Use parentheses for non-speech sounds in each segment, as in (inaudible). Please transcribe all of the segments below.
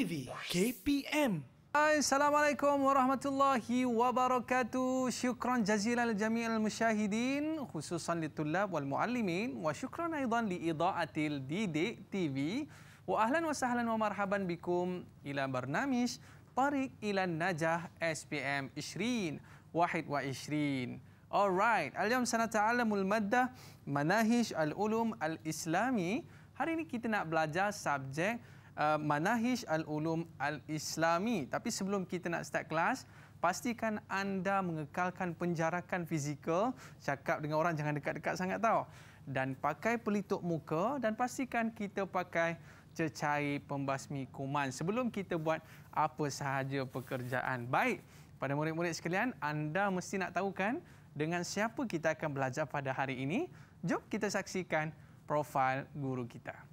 TV KPM. Assalamualaikum warahmatullahi wabarakatuh. Syukran jazilan li jami'il musyahidin khususan li tulab wal muallimin wa syukran aidan li ida'atil didik TV. Wa ahlan wa sahlan wa marhaban bikum ila barnamish Tariq ila Najah SPM 20 Wahid wa 20. Alright, aliyam sanata'alamul maddah manahij al-ulum al-islami. Hari ini kita nak belajar subjek Uh, manahij Al-Ulum Al-Islami. Tapi sebelum kita nak start kelas, pastikan anda mengekalkan penjarakan fizikal. Cakap dengan orang jangan dekat-dekat sangat tahu. Dan pakai pelitup muka dan pastikan kita pakai cecair pembasmi kuman sebelum kita buat apa sahaja pekerjaan. Baik, pada murid-murid sekalian, anda mesti nak tahu kan dengan siapa kita akan belajar pada hari ini. Jom kita saksikan profil guru kita.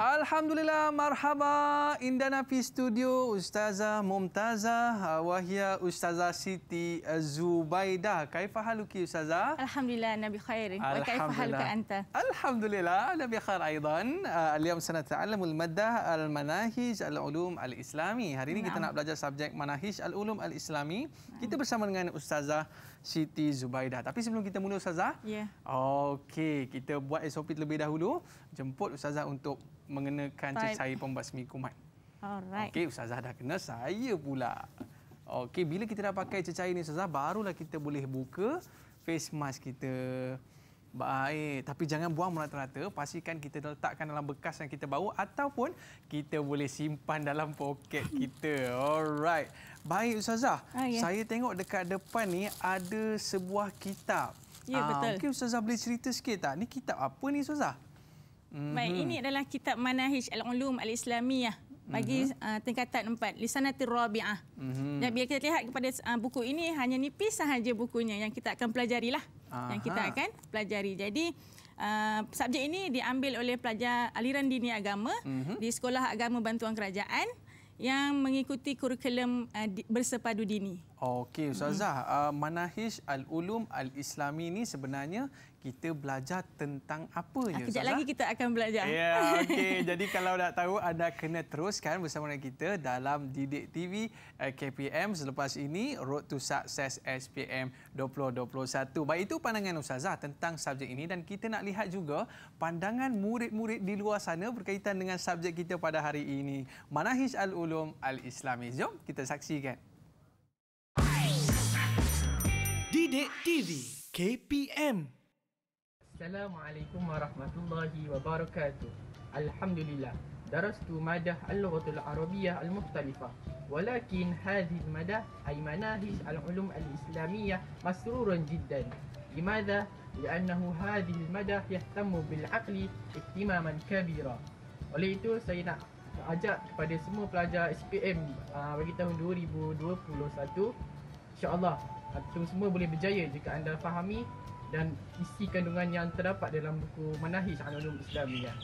Alhamdulillah, marhaba Indana fi studio Ustazah Mumtazah uh, Wahia Ustazah Siti uh, Zubaidah. Kaifa haluki Ustazah? Alhamdulillah, Nabi khair. Wa kaifa anta? Alhamdulillah, Nabi khair aidan. Uh, Al-yawm sanata'allamu al-maddah al-manahij al-ulum al-islami. Hari ini kita nak belajar subjek manahij al-ulum al-islami. Kita bersama dengan Ustazah Siti Zubaidah. Tapi sebelum kita mula Ustazah, ya. okay, kita buat SOP terlebih dahulu. Jemput Ustazah untuk mengenakan cecair pembasmi kuman. Alright. Okey, Ustazah dah kena, saya pula. Okey, bila kita dah pakai cecair ni Ustazah, barulah kita boleh buka face mask kita. Baik, tapi jangan buang merata-rata. Pastikan kita letakkan dalam bekas yang kita bawa ataupun kita boleh simpan dalam poket (laughs) kita. Alright. Baik, Ustazah. Oh, ah, yeah. Saya tengok dekat depan ni ada sebuah kitab. Ya, ah, betul. Mungkin okay, Ustazah boleh cerita sikit tak? Ni kitab apa ni, Ustazah? Mm-hmm. Baik, mhm. ini adalah kitab Manahij Al-Ulum Al-Islamiyah bagi mm-hmm. uh, tingkatan empat, Lisanati Rabi'ah. Mm-hmm. Dan bila kita lihat kepada uh, buku ini, hanya nipis sahaja bukunya yang kita akan pelajari lah. Yang kita akan pelajari. Jadi, uh, subjek ini diambil oleh pelajar aliran dini agama mm-hmm. di Sekolah Agama Bantuan Kerajaan yang mengikuti kurikulum uh, bersepadu dini. Okey, Ustazah, mm -hmm. uh, Manahij Al-Ulum Al-Islami ni sebenarnya kita belajar tentang apa ya, ah, Ustazah? Kejap lagi kita akan belajar. Ya, yeah, (laughs) okey. Jadi kalau dah tahu, anda kena teruskan bersama dengan kita dalam Didik TV eh, KPM selepas ini, Road to Success SPM 2021. Baik itu pandangan Ustazah tentang subjek ini dan kita nak lihat juga pandangan murid-murid di luar sana berkaitan dengan subjek kita pada hari ini. Manahij Al-Ulum Al-Islami. Jom kita saksikan. Didik TV KPM Assalamualaikum warahmatullahi wabarakatuh Alhamdulillah Darastu madah al-lughatul arabiyah al-mukhtalifah Walakin hadhi madah Ay manahij al-ulum al-islamiyah Masrurun jiddan Limadha? Lianahu hadhi madah Yahtamu bil-aqli Iktimaman kabira Oleh itu saya nak ajak kepada semua pelajar SPM uh, ah, bagi tahun 2021 insyaallah Atom semua boleh berjaya jika anda fahami dan isi kandungan yang terdapat dalam buku Manahij Al-Ulum Islamiyah.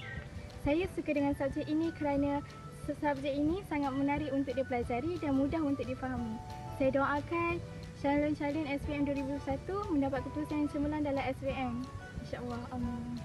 Saya suka dengan subjek ini kerana subjek ini sangat menarik untuk dipelajari dan mudah untuk difahami. Saya doakan calon calon SPM 2001 mendapat keputusan yang cemerlang dalam SPM. InsyaAllah. Amin.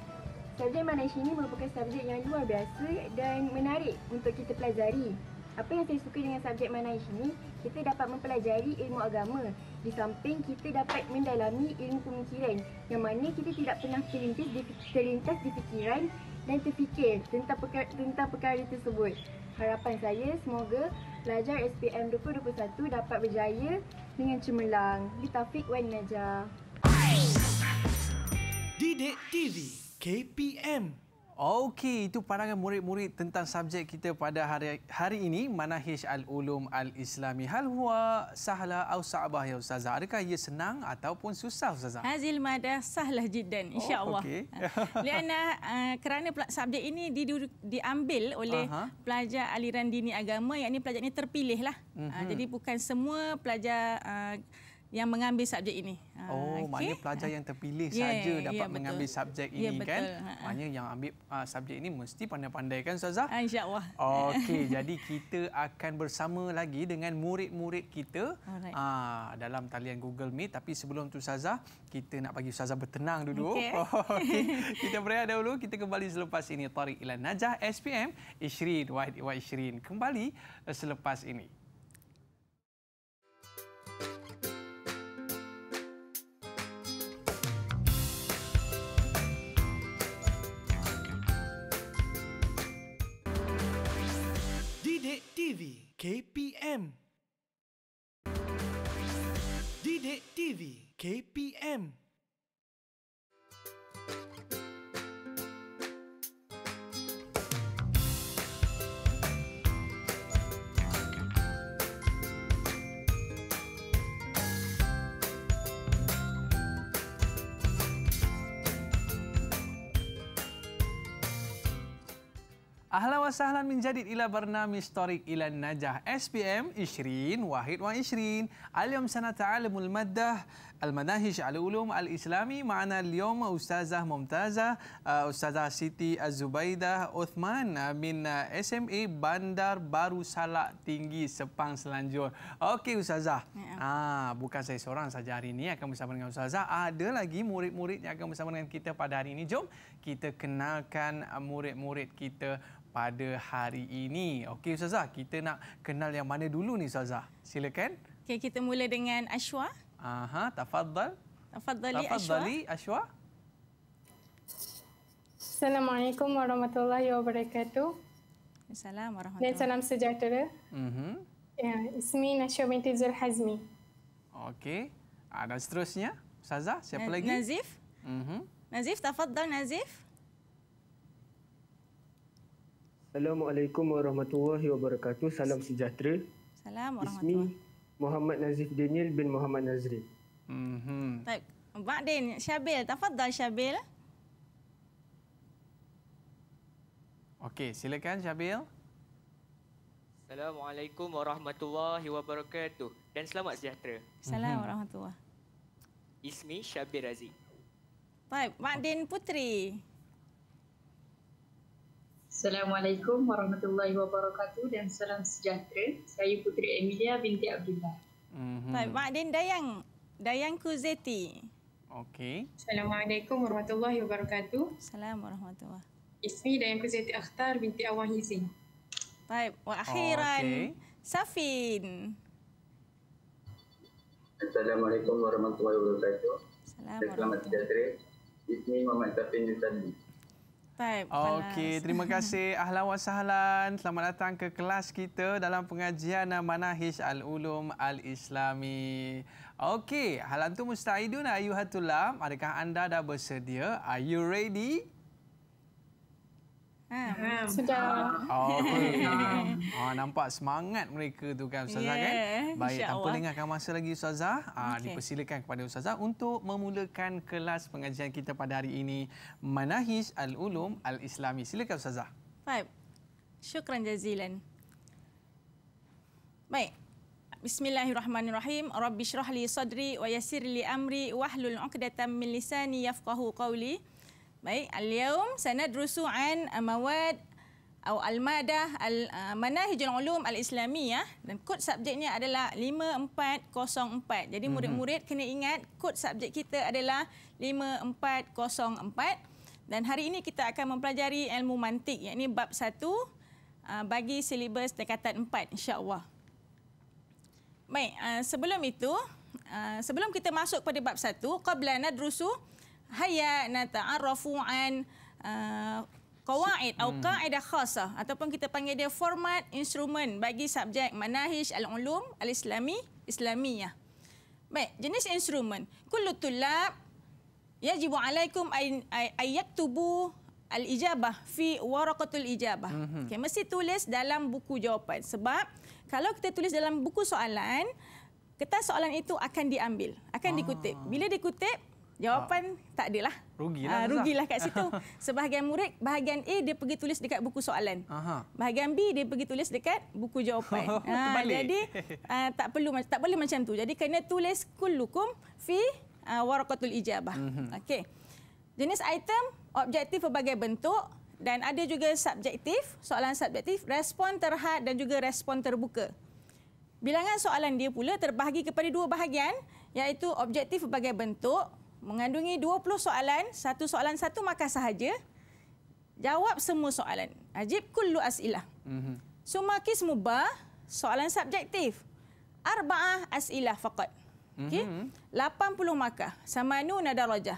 Subjek Manahij ini merupakan subjek yang luar biasa dan menarik untuk kita pelajari. Apa yang saya suka dengan subjek Manahij ini, kita dapat mempelajari ilmu agama di samping kita dapat mendalami ilmu pemikiran yang mana kita tidak pernah terlintas di, terlintas di fikiran dan terfikir tentang perkara, tentang perkara tersebut. Harapan saya semoga pelajar SPM 2021 dapat berjaya dengan cemerlang. Di Taufik Wan Najah. Didik TV KPM Okey, itu pandangan murid-murid tentang subjek kita pada hari hari ini, Manahij Al-Ulum Al-Islami. Hal huwa sahla au sa'bah ya ustazah? Adakah ia senang ataupun susah ustazah? Hazil mada sahlah jiddan oh, insyaallah. allah Oh, okay. Lianna uh, kerana subjek ini di, di, diambil oleh uh -huh. pelajar aliran dini agama, yakni pelajar ini terpilihlah. Uh -huh. uh, jadi bukan semua pelajar uh, yang mengambil subjek ini. Ah, oh, okay. maknanya pelajar ah. yang terpilih ya, saja ya, dapat yeah, ya, mengambil subjek ini yeah, kan? Ha, ha. Maknanya yang ambil uh, subjek ini mesti pandai-pandai kan Ustazah? Ha, InsyaAllah. Okey, (laughs) jadi kita akan bersama lagi dengan murid-murid kita uh, dalam talian Google Meet. Tapi sebelum tu Ustazah, kita nak bagi Ustazah bertenang dulu. Okey. Oh, (laughs) okay. (laughs) kita berehat dahulu. Kita kembali selepas ini. Tariq Ilan Najah, SPM, Ishrin, Wahid Iwa Ishrin. Kembali eh, selepas ini. TV KPM Didik TV KPM Ahla wa sahlan min jadid ila barnami storik ila najah SPM Ishrin Wahid wa Ishrin Al-yum sana ta'alimul maddah Al-manahij al-ulum al-islami Ma'ana al-yum ustazah mumtazah uh, Ustazah Siti Az-Zubaidah Uthman uh, Min uh, SMA Bandar Baru Salak Tinggi Sepang Selanjur Okey ustazah yeah. ah, Bukan saya seorang saja hari ini akan bersama dengan ustazah Ada lagi murid-murid yang akan bersama dengan kita pada hari ini Jom kita kenalkan uh, murid-murid kita pada hari ini. Okey Ustazah, kita nak kenal yang mana dulu ni Ustazah? Silakan. Okey, kita mula dengan Ashwa. Aha, tafadhal. Tafadhali Ashwa. Tafadhali Ashwa. Assalamualaikum warahmatullahi wabarakatuh. Assalamualaikum warahmatullahi. Dan salam sejahtera. Mhm. Ya, ismi Nashwa binti Zul Hazmi. Okey. Ah, dan seterusnya, Ustazah, siapa N- lagi? Nazif. Mhm. Nazif, tafadhal Nazif. Assalamualaikum warahmatullahi wabarakatuh. Salam sejahtera. Salam warahmatullahi wabarakatuh. Muhammad Nazif Daniel bin Muhammad Nazri. Mm -hmm. Baik. Ba'din, Syabil. Tafadhal Syabil. Okey, silakan Syabil. Assalamualaikum warahmatullahi wabarakatuh. Dan selamat sejahtera. Salam mm -hmm. warahmatullahi Ismi Syabil Razi. Baik, Ba'din Puteri. Okay. Assalamualaikum warahmatullahi wabarakatuh dan salam sejahtera. Saya Puteri Emilia binti Abdullah. Mm -hmm. Mak Din Dayang, Dayang Kuzeti. Okey. Assalamualaikum warahmatullahi wabarakatuh. Assalamualaikum warahmatullahi wabarakatuh. Ismi Dayang Kuzeti Akhtar binti Awang Hizin. Baik. Wa akhiran, okay. Safin. Assalamualaikum warahmatullahi wabarakatuh. Assalamualaikum. Selamat sejahtera. Ismi Muhammad Safin Yusani. Ustaz. Okey, terima (laughs) kasih. Ahlan wa sahlan. Selamat datang ke kelas kita dalam pengajian Manahij Al-Ulum Al-Islami. Okey, halantu musta'idun ayuhatulam. Adakah anda dah bersedia? Are you ready? Kan? Sedap. Oh, oh, nampak semangat mereka tu kan Ustazah yeah. kan? Baik, Insya tanpa dengarkan masa lagi Ustazah, ah, okay. dipersilakan kepada Ustazah untuk memulakan kelas pengajian kita pada hari ini. Manahis Al-Ulum Al-Islami. Silakan Ustazah. Baik. Syukran jazilan. Baik. Bismillahirrahmanirrahim. Rabbi syrah li sadri wa yasir li amri wahlul uqdatan min lisani yafqahu qawli. Baik, al-yaum sanadrusu an mawad atau al-madah al-manahijul uh, ulum al-islamiyah dan kod subjeknya adalah 5404. Jadi mhm. murid-murid kena ingat kod subjek kita adalah 5404 dan hari ini kita akan mempelajari ilmu mantik yakni bab satu uh, bagi silibus tingkatan empat. Insyaallah. Baik, uh, sebelum itu sebelum kita masuk pada bab 1 qabla nadrusu drusu hayya nata'arrafu an uh, qawaid atau kaedah hmm. khasah ataupun kita panggil dia format instrumen bagi subjek manahis al-ulum al-islami islamiyah. Baik, jenis instrumen. Kullu tulab ya yajibu alaikum ayyaktubu al-ijabah fi waraqatul ijabah. Mhm. Okay, mesti tulis dalam buku jawapan sebab kalau kita tulis dalam buku soalan, kertas soalan itu akan diambil, akan ah. dikutip. Bila dikutip, Jawapan ha. tak adalah. Rugilah. Ah, rugi lah kat situ. (laughs) Sebahagian murid, bahagian A dia pergi tulis dekat buku soalan. Aha. Bahagian B dia pergi tulis dekat buku jawapan. ha, (laughs) jadi uh, (laughs) tak perlu tak boleh macam tu. Jadi kena tulis kullukum fi uh, waraqatul ijabah. Mm-hmm. Okey. Jenis item, objektif berbagai bentuk dan ada juga subjektif, soalan subjektif, respon terhad dan juga respon terbuka. Bilangan soalan dia pula terbahagi kepada dua bahagian iaitu objektif berbagai bentuk, mengandungi 20 soalan, satu soalan satu markah sahaja. Jawab semua soalan. Ajib kullu as'ilah. Mm-hmm. Summa kismuba, soalan subjektif. Arba'ah as'ilah faqad. Mm-hmm. Okay. 80 mhm. markah. Samanu nadarajah.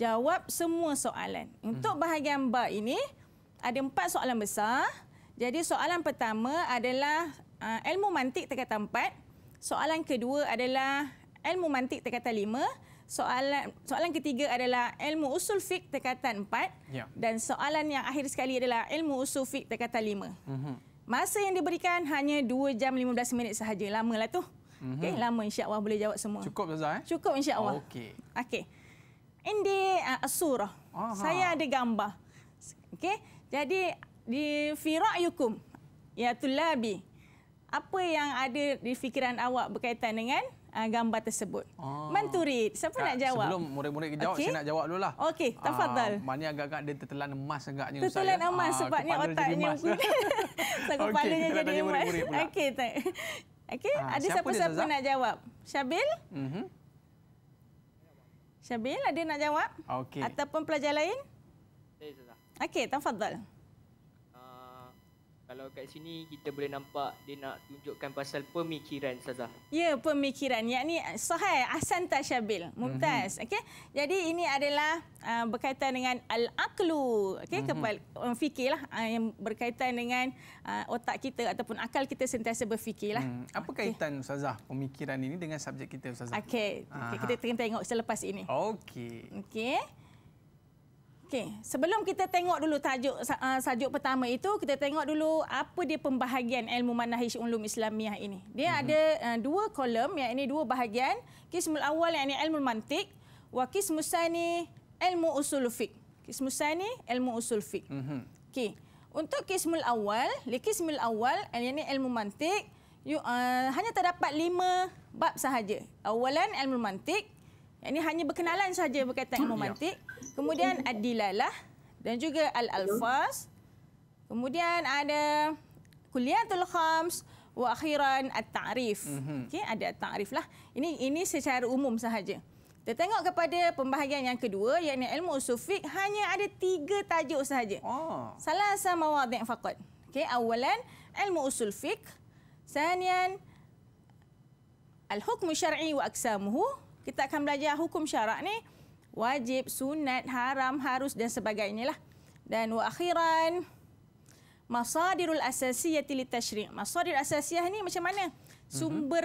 Jawab semua soalan. Untuk mhm. bahagian ba ini, ada empat soalan besar. Jadi soalan pertama adalah uh, ilmu mantik terkata empat. Soalan kedua adalah ilmu mantik terkata lima soalan soalan ketiga adalah ilmu usul fiqh tekatan 4 yeah. dan soalan yang akhir sekali adalah ilmu usul fiqh tekatan 5. Mm-hmm. Masa yang diberikan hanya 2 jam 15 minit sahaja. Lamalah tu. Mm-hmm. Okey, lama insya-Allah boleh jawab semua. Cukup Zaza eh? Cukup insya-Allah. Oh, Okey. Okey. Ini uh, ah, surah. Saya ada gambar. Okey. Jadi di firayukum ya tulabi. Apa yang ada di fikiran awak berkaitan dengan uh, gambar tersebut. Ah. Manturit, siapa Kak, nak jawab? Sebelum murid-murid jawab, okay. saya nak jawab dululah. Okey, tafadhal. Ah, uh, maknanya agak-agak dia tertelan emas agaknya. Tertelan usaha, ya. emas ah, sebabnya otaknya. Tak (laughs) kepalanya jadi emas. Okey, okay, tak. Okey, ah, ada siapa-siapa nak jawab? Syabil? Mm -hmm. Syabil, ada nak jawab? Okey. Ataupun pelajar lain? Okey, tafadhal. Okay, kalau kat sini kita boleh nampak dia nak tunjukkan pasal pemikiran saza. Ya, pemikiran. Yakni eh, Sahih Hasan Tashabil, Mumtaz. Mm-hmm. Okey. Jadi ini adalah uh, berkaitan dengan al-aqlu. Okey, mm-hmm. kepala um, eh, fikirlah uh, yang berkaitan dengan uh, otak kita ataupun akal kita sentiasa berfikirlah. Mm. Apa okay. kaitan Ustazah pemikiran ini dengan subjek kita Ustazah? Okey. Okay, kita tengok selepas ini. Okey. Okey. Okey, sebelum kita tengok dulu tajuk uh, sajuk pertama itu, kita tengok dulu apa dia pembahagian ilmu manhaj ulum Islamiah ini. Dia mm-hmm. ada uh, dua kolom, yang ini dua bahagian. Kismul awal yang ini ilmu mantik, wa kismus sani ilmu usul fiqh. Kismus sani ilmu usul fiqh. Mm mm-hmm. Okey. Untuk kismul awal, li kismul awal, yang ini ilmu mantik, you, uh, ah, hanya terdapat lima bab sahaja. Awalan ilmu mantik, yang ini hanya berkenalan saja berkaitan ilmu ya. mantik. Kemudian Adilalah dan juga Al-Alfaz. Kemudian ada Kuliatul Khams wa At-Ta'rif. Mhm. Okay, ada At-Ta'rif lah. Ini ini secara umum sahaja. Kita tengok kepada pembahagian yang kedua yakni ilmu usul fiqh hanya ada tiga tajuk sahaja. Oh. Ah. Salah sama wadi' faqat. Okay, awalan ilmu usul fiqh. Sanian Al-hukmu syar'i wa aksamuhu kita akan belajar hukum syarak ni wajib, sunat, haram, harus dan sebagainya lah. Dan wa akhiran masadirul asasiyati li tashri'. Masadir asasiyah ni macam mana? Sumber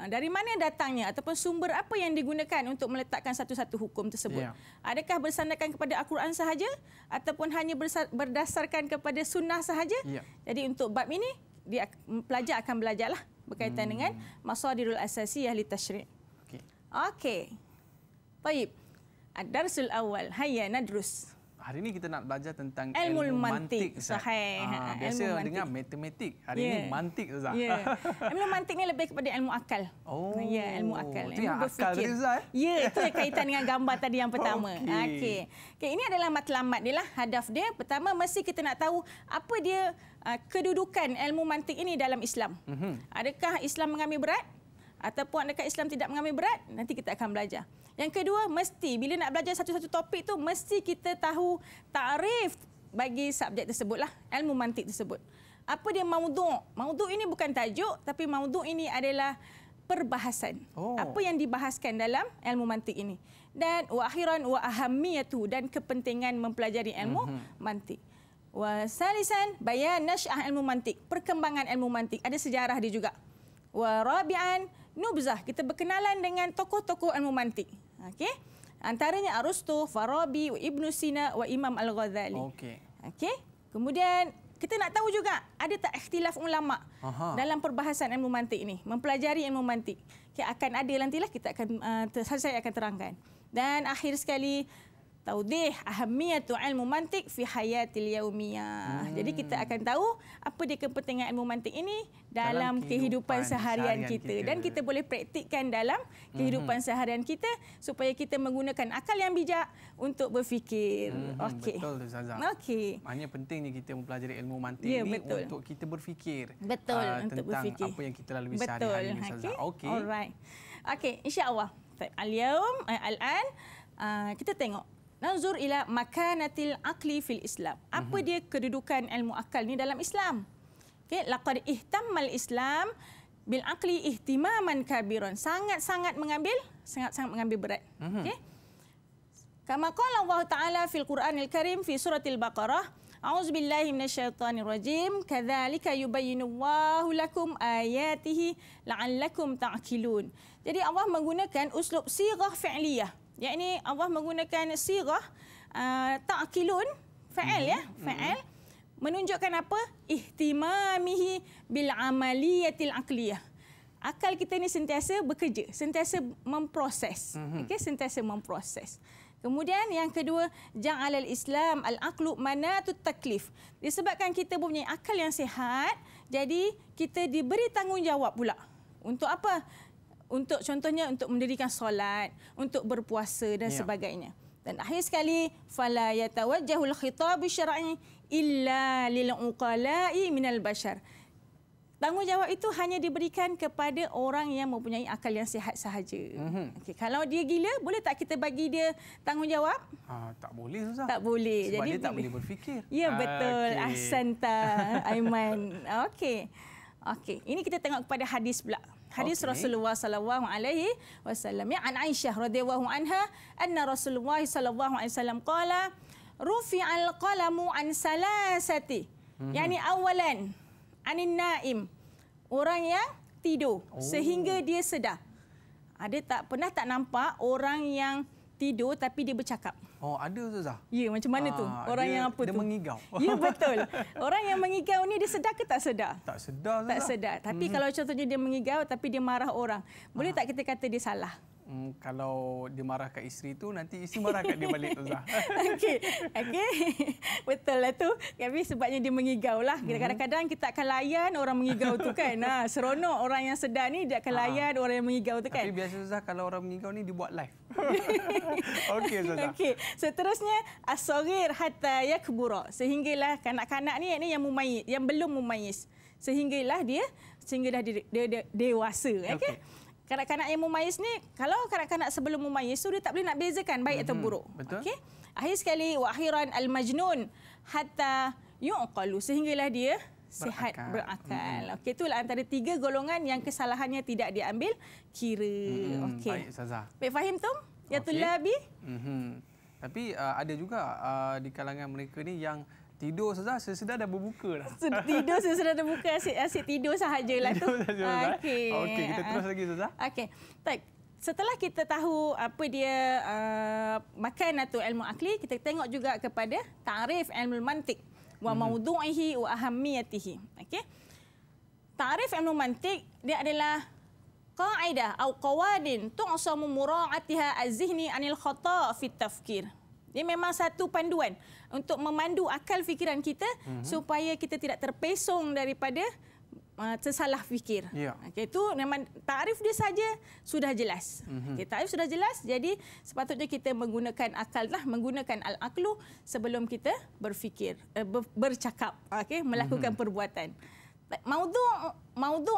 uh, dari mana datangnya ataupun sumber apa yang digunakan untuk meletakkan satu-satu hukum tersebut? Yeah. Adakah bersandarkan kepada Al-Quran sahaja ataupun hanya berdasarkan kepada sunnah sahaja? Yeah. Jadi untuk bab ini dia pelajar akan belajarlah berkaitan hmm. dengan masadirul asasiyah li tashri'. Okey. Baik. Ad-darsul awal. Hayya nadrus. Hari ini kita nak belajar tentang ilmu, ilmu mantik. mantik ah, ha, biasa ilmu dengar mantik. matematik. Hari yeah. ini mantik. Ustaz. Yeah. (laughs) Ilmu mantik ni lebih kepada ilmu akal. Oh, ya, ilmu akal. Itu yang akal tadi, Ustaz. Eh? Ya, itu yang kaitan dengan gambar tadi yang pertama. (laughs) Okey. Okay. Okay, ini adalah matlamat dia. Lah. Hadaf dia. Pertama, mesti kita nak tahu apa dia ah, kedudukan ilmu mantik ini dalam Islam. Mhm. Adakah Islam mengambil berat? ataupun adakah Islam tidak mengambil berat nanti kita akan belajar yang kedua mesti bila nak belajar satu-satu topik tu mesti kita tahu takrif bagi subjek tersebutlah ilmu mantik tersebut apa dia mauduk mauduk ini bukan tajuk tapi mauduk ini adalah perbahasan oh. apa yang dibahaskan dalam ilmu mantik ini dan wa akhiran wa ahammiyatu dan kepentingan mempelajari ilmu mm-hmm. mantik wa salisan bayan nasyah ilmu mantik perkembangan ilmu mantik ada sejarah dia juga wa rabi'an nubzah, kita berkenalan dengan tokoh-tokoh al-mumantik. Okey. Antaranya Arustu, Farabi, Ibn Sina wa Imam Al-Ghazali. Okey. Okey. Kemudian kita nak tahu juga ada tak ikhtilaf ulama Aha. dalam perbahasan ilmu mantik ini, mempelajari ilmu mantik. Okay, akan ada nantilah kita akan uh, saya akan terangkan. Dan akhir sekali taudih ahamiyatu ilmu mantik fi hayatil yaumiyah. Hmm. Jadi kita akan tahu apa dia kepentingan ilmu mantik ini dalam, dalam kehidupan, kehidupan seharian, kita. kita dan kita boleh praktikkan dalam hmm. kehidupan hmm. seharian kita supaya kita menggunakan akal yang bijak untuk berfikir. Hmm. hmm Okey. Betul tu Okey. Maknanya pentingnya kita mempelajari ilmu mantik ya, ini betul. untuk kita berfikir. Betul. Uh, untuk tentang berfikir. apa yang kita lalui sehari-hari ini okay. Okey. Alright. Okey, insya-Allah. Al-yaum al-an Uh, kita tengok Nanzur ila makanatil akli fil Islam. Apa mhm. dia kedudukan ilmu akal ni dalam Islam? Okay, laqad ihtammal Islam bil akli ihtimaman kabiran. Sangat-sangat mengambil, sangat-sangat mengambil berat. Mhm. Okay. Kama qala Allah Ta'ala fil Quranil Karim fi al Baqarah, A'udzu billahi minasyaitonir rajim. Kadzalika yubayyinu Allahu lakum ayatihi la'allakum ta'qilun. Jadi Allah menggunakan uslub sighah fi'liyah yakni Allah menggunakan sirah uh, ta'kilun fa'al mm -hmm. ya mhm. fa'al mm -hmm. menunjukkan apa ihtimamihi bil amaliyatil aqliyah akal kita ni sentiasa bekerja sentiasa memproses mm -hmm. okey sentiasa memproses Kemudian yang kedua, ja'al al-islam al mana tu taklif. Disebabkan kita mempunyai akal yang sehat jadi kita diberi tanggungjawab pula. Untuk apa? untuk contohnya untuk mendirikan solat, untuk berpuasa dan ya. sebagainya. Dan akhir sekali fala yatawajjahul khitabu syar'i illa lil uqala'i minal bashar. Tanggungjawab itu hanya diberikan kepada orang yang mempunyai akal yang sihat sahaja. Mm-hmm. Okay, kalau dia gila, boleh tak kita bagi dia tanggungjawab? Ha, tak boleh, Susah. Tak boleh. Sebab Jadi, dia tak boleh berfikir. Ya, betul. Okay. Ahsanta, Aiman. Okey. Okay. Ini kita tengok kepada hadis pula. Hadis okay. Rasulullah sallallahu alaihi wasallam ya an Aisyah radhiyallahu anha anna Rasulullah sallallahu alaihi wasallam qala rufi'al qalamu an salasati. Mm-hmm. Yani awalan anin naim orang yang tidur oh. sehingga dia sedar. Ada tak pernah tak nampak orang yang tidur tapi dia bercakap. Oh, ada tu Zah. Ya, macam mana ah, tu? Orang dia, yang apa dia tu? Dia mengigau. Ya, betul. Orang yang mengigau ni dia sedar ke tak sedar? Tak sedar. Tak sedar. Tapi mm-hmm. kalau contohnya dia mengigau tapi dia marah orang, boleh ah. tak kita kata dia salah? Hmm, kalau dia marah kat isteri tu nanti isteri marah kat dia balik tu (laughs) Zah. Okey. Okey. (laughs) Betul lah tu. Tapi ya, sebabnya dia mengigau lah. Hmm. Kadang-kadang kita akan layan orang mengigau tu kan. Ha, (laughs) seronok orang yang sedar ni dia akan ah. layan ha. orang yang mengigau tu kan. Tapi biasa Zah kalau orang mengigau ni dibuat live. Okey Zah. Okey. Seterusnya asorir hatta yakbura. Sehinggalah kanak-kanak ni yang ni yang mumayis, yang belum memayis Sehinggalah dia sehinggalah dia, dia, dia, dia dewasa. Ya kan? Okey. Okay kanak-kanak yang mumayis ni kalau kanak-kanak sebelum mumayis tu dia tak boleh nak bezakan baik mm-hmm. atau buruk. okay? Akhir sekali wa akhiran al majnun hatta yuqalu sehinggalah dia sihat berakal. Mm-hmm. Okey itulah antara tiga golongan yang kesalahannya tidak diambil kira. Mm-hmm. Okey. Baik Sazah. Baik faham tu? Ya tu labi. Mhm. Tapi uh, ada juga uh, di kalangan mereka ni yang Tidur sudah sesudah dah berbuka dah. (laughs) Tidur sudah dah berbuka asyik, asyik tidur sahajalah tidur tu. Ah, okey. Okey, kita ah, terus lagi tu sesudah. Ah. Okey. Baik. Setelah kita tahu apa dia uh, makan atau ilmu akli, kita tengok juga kepada ta'rif ilmu mantik wa hmm. maudu'ihi wa ahammiyatihi. Okey. Ta'rif ilmu mantik dia adalah qa'idah atau qawadin tu'samu mura'atiha az-zihni anil khata' fi tafkir. Ini memang satu panduan untuk memandu akal fikiran kita mm-hmm. supaya kita tidak terpesong daripada uh, tersalah fikir. Yeah. Okey itu memang tarif dia saja sudah jelas. Mm-hmm. Okey takrif sudah jelas jadi sepatutnya kita menggunakan akal lah menggunakan al-aqlu sebelum kita berfikir uh, bercakap okay, melakukan mm-hmm. perbuatan. Maudhu maudhu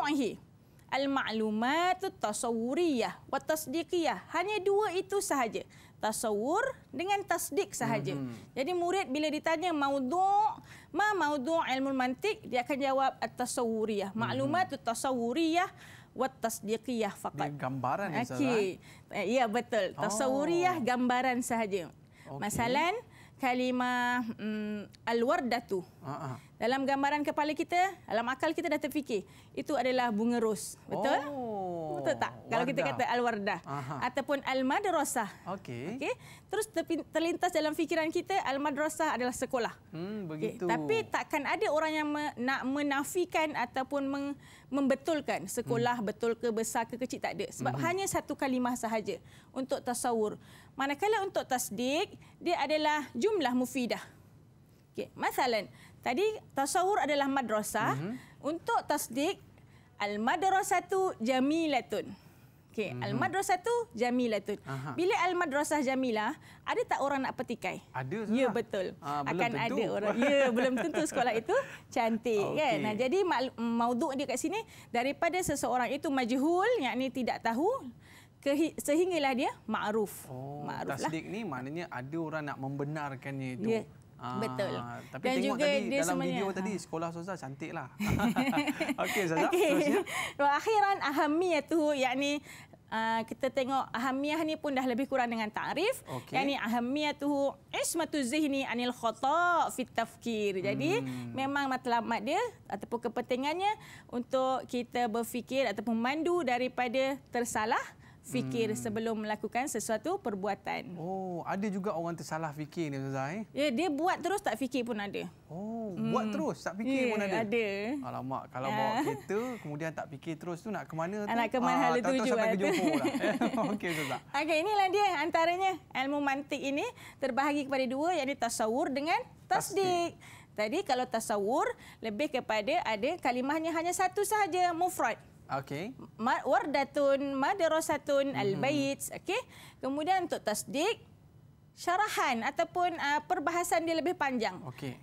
al-ma'lumatut tasawuriyah wa tasdiqiyah. Hanya dua itu sahaja. Tasawur dengan tasdik sahaja. Hmm. Jadi murid bila ditanya maudhu' ma maudhu' ilmu mantik dia akan jawab at-tasawuriyah. Hmm. tasawuriyah wa tasdiqiyah faqat. Ini gambaran ya, Okey. Eh? Ya, betul. Oh. Tasawuriyah oh. gambaran sahaja. Okay. Masalan, kalimah mm, al-wardatu. Ha Dalam gambaran kepala kita, dalam akal kita dah terfikir, itu adalah bunga ros, betul? Oh. Betul tak? Wanda. Kalau kita kata al-wardah ataupun al-madrasah. okay. Okey. Terus terlintas dalam fikiran kita al-madrasah adalah sekolah. Hmm, begitu. Okay. Tapi takkan ada orang yang nak menafikan ataupun meng- membetulkan sekolah hmm. betul ke besar ke kecil tak ada. Sebab hmm. hanya satu kalimah sahaja untuk tasawur. Manakala untuk tasdik, dia adalah jumlah mufidah. Okey, masalan, tadi tasawur adalah madrasah. Mm-hmm. Untuk tasdik, al-madrasatu jamilatun. Okey, mm-hmm. al-madrasatu jamilatun. Aha. Bila al-madrasah jamilah, ada tak orang nak petikai? Ada sudah. Ya betul. Ha, belum Akan tentu. ada orang. Ya, belum tentu sekolah itu cantik okay. (laughs) kan. Nah, jadi maudhu dia kat sini daripada seseorang itu majhul, yang ini tidak tahu sehinggalah dia ma'ruf. Oh, ma'ruf lah. tasdik lah. ni maknanya ada orang nak membenarkannya itu. Yeah. Ah, Betul. Tapi Dan tengok juga tadi dia dalam video ha. tadi sekolah Ustazah cantiklah. (laughs) (laughs) Okey Ustazah, okay. seterusnya. (laughs) Wa akhiran ahamiyatuhu yakni uh, kita tengok ahamiyah ni pun dah lebih kurang dengan takrif okay. yakni ahamiyatuhu ismatu zihni anil khata fi tafkir. Jadi hmm. memang matlamat dia ataupun kepentingannya untuk kita berfikir ataupun mandu daripada tersalah fikir hmm. sebelum melakukan sesuatu perbuatan. Oh, ada juga orang tersalah fikir ni Ustazah eh. Ya, dia buat terus tak fikir pun ada. Oh, hmm. buat terus tak fikir ya, pun ada. Ada. Alamak, kalau ya. bawa kereta kemudian tak fikir terus tu nak ke mana tu? Nak ke mana ah, hal tu juga. Tak sampai ke Johor lah. Eh? (laughs) Okey Ustazah. Okey, inilah dia antaranya ilmu mantik ini terbahagi kepada dua yakni tasawur dengan tasdik. Tadi kalau tasawur lebih kepada ada kalimahnya hanya satu sahaja mufrad. Okey. Wardatun, Madrasatun, mm-hmm. al Okey. Kemudian untuk tasdik, syarahan ataupun uh, perbahasan dia lebih panjang. Okey.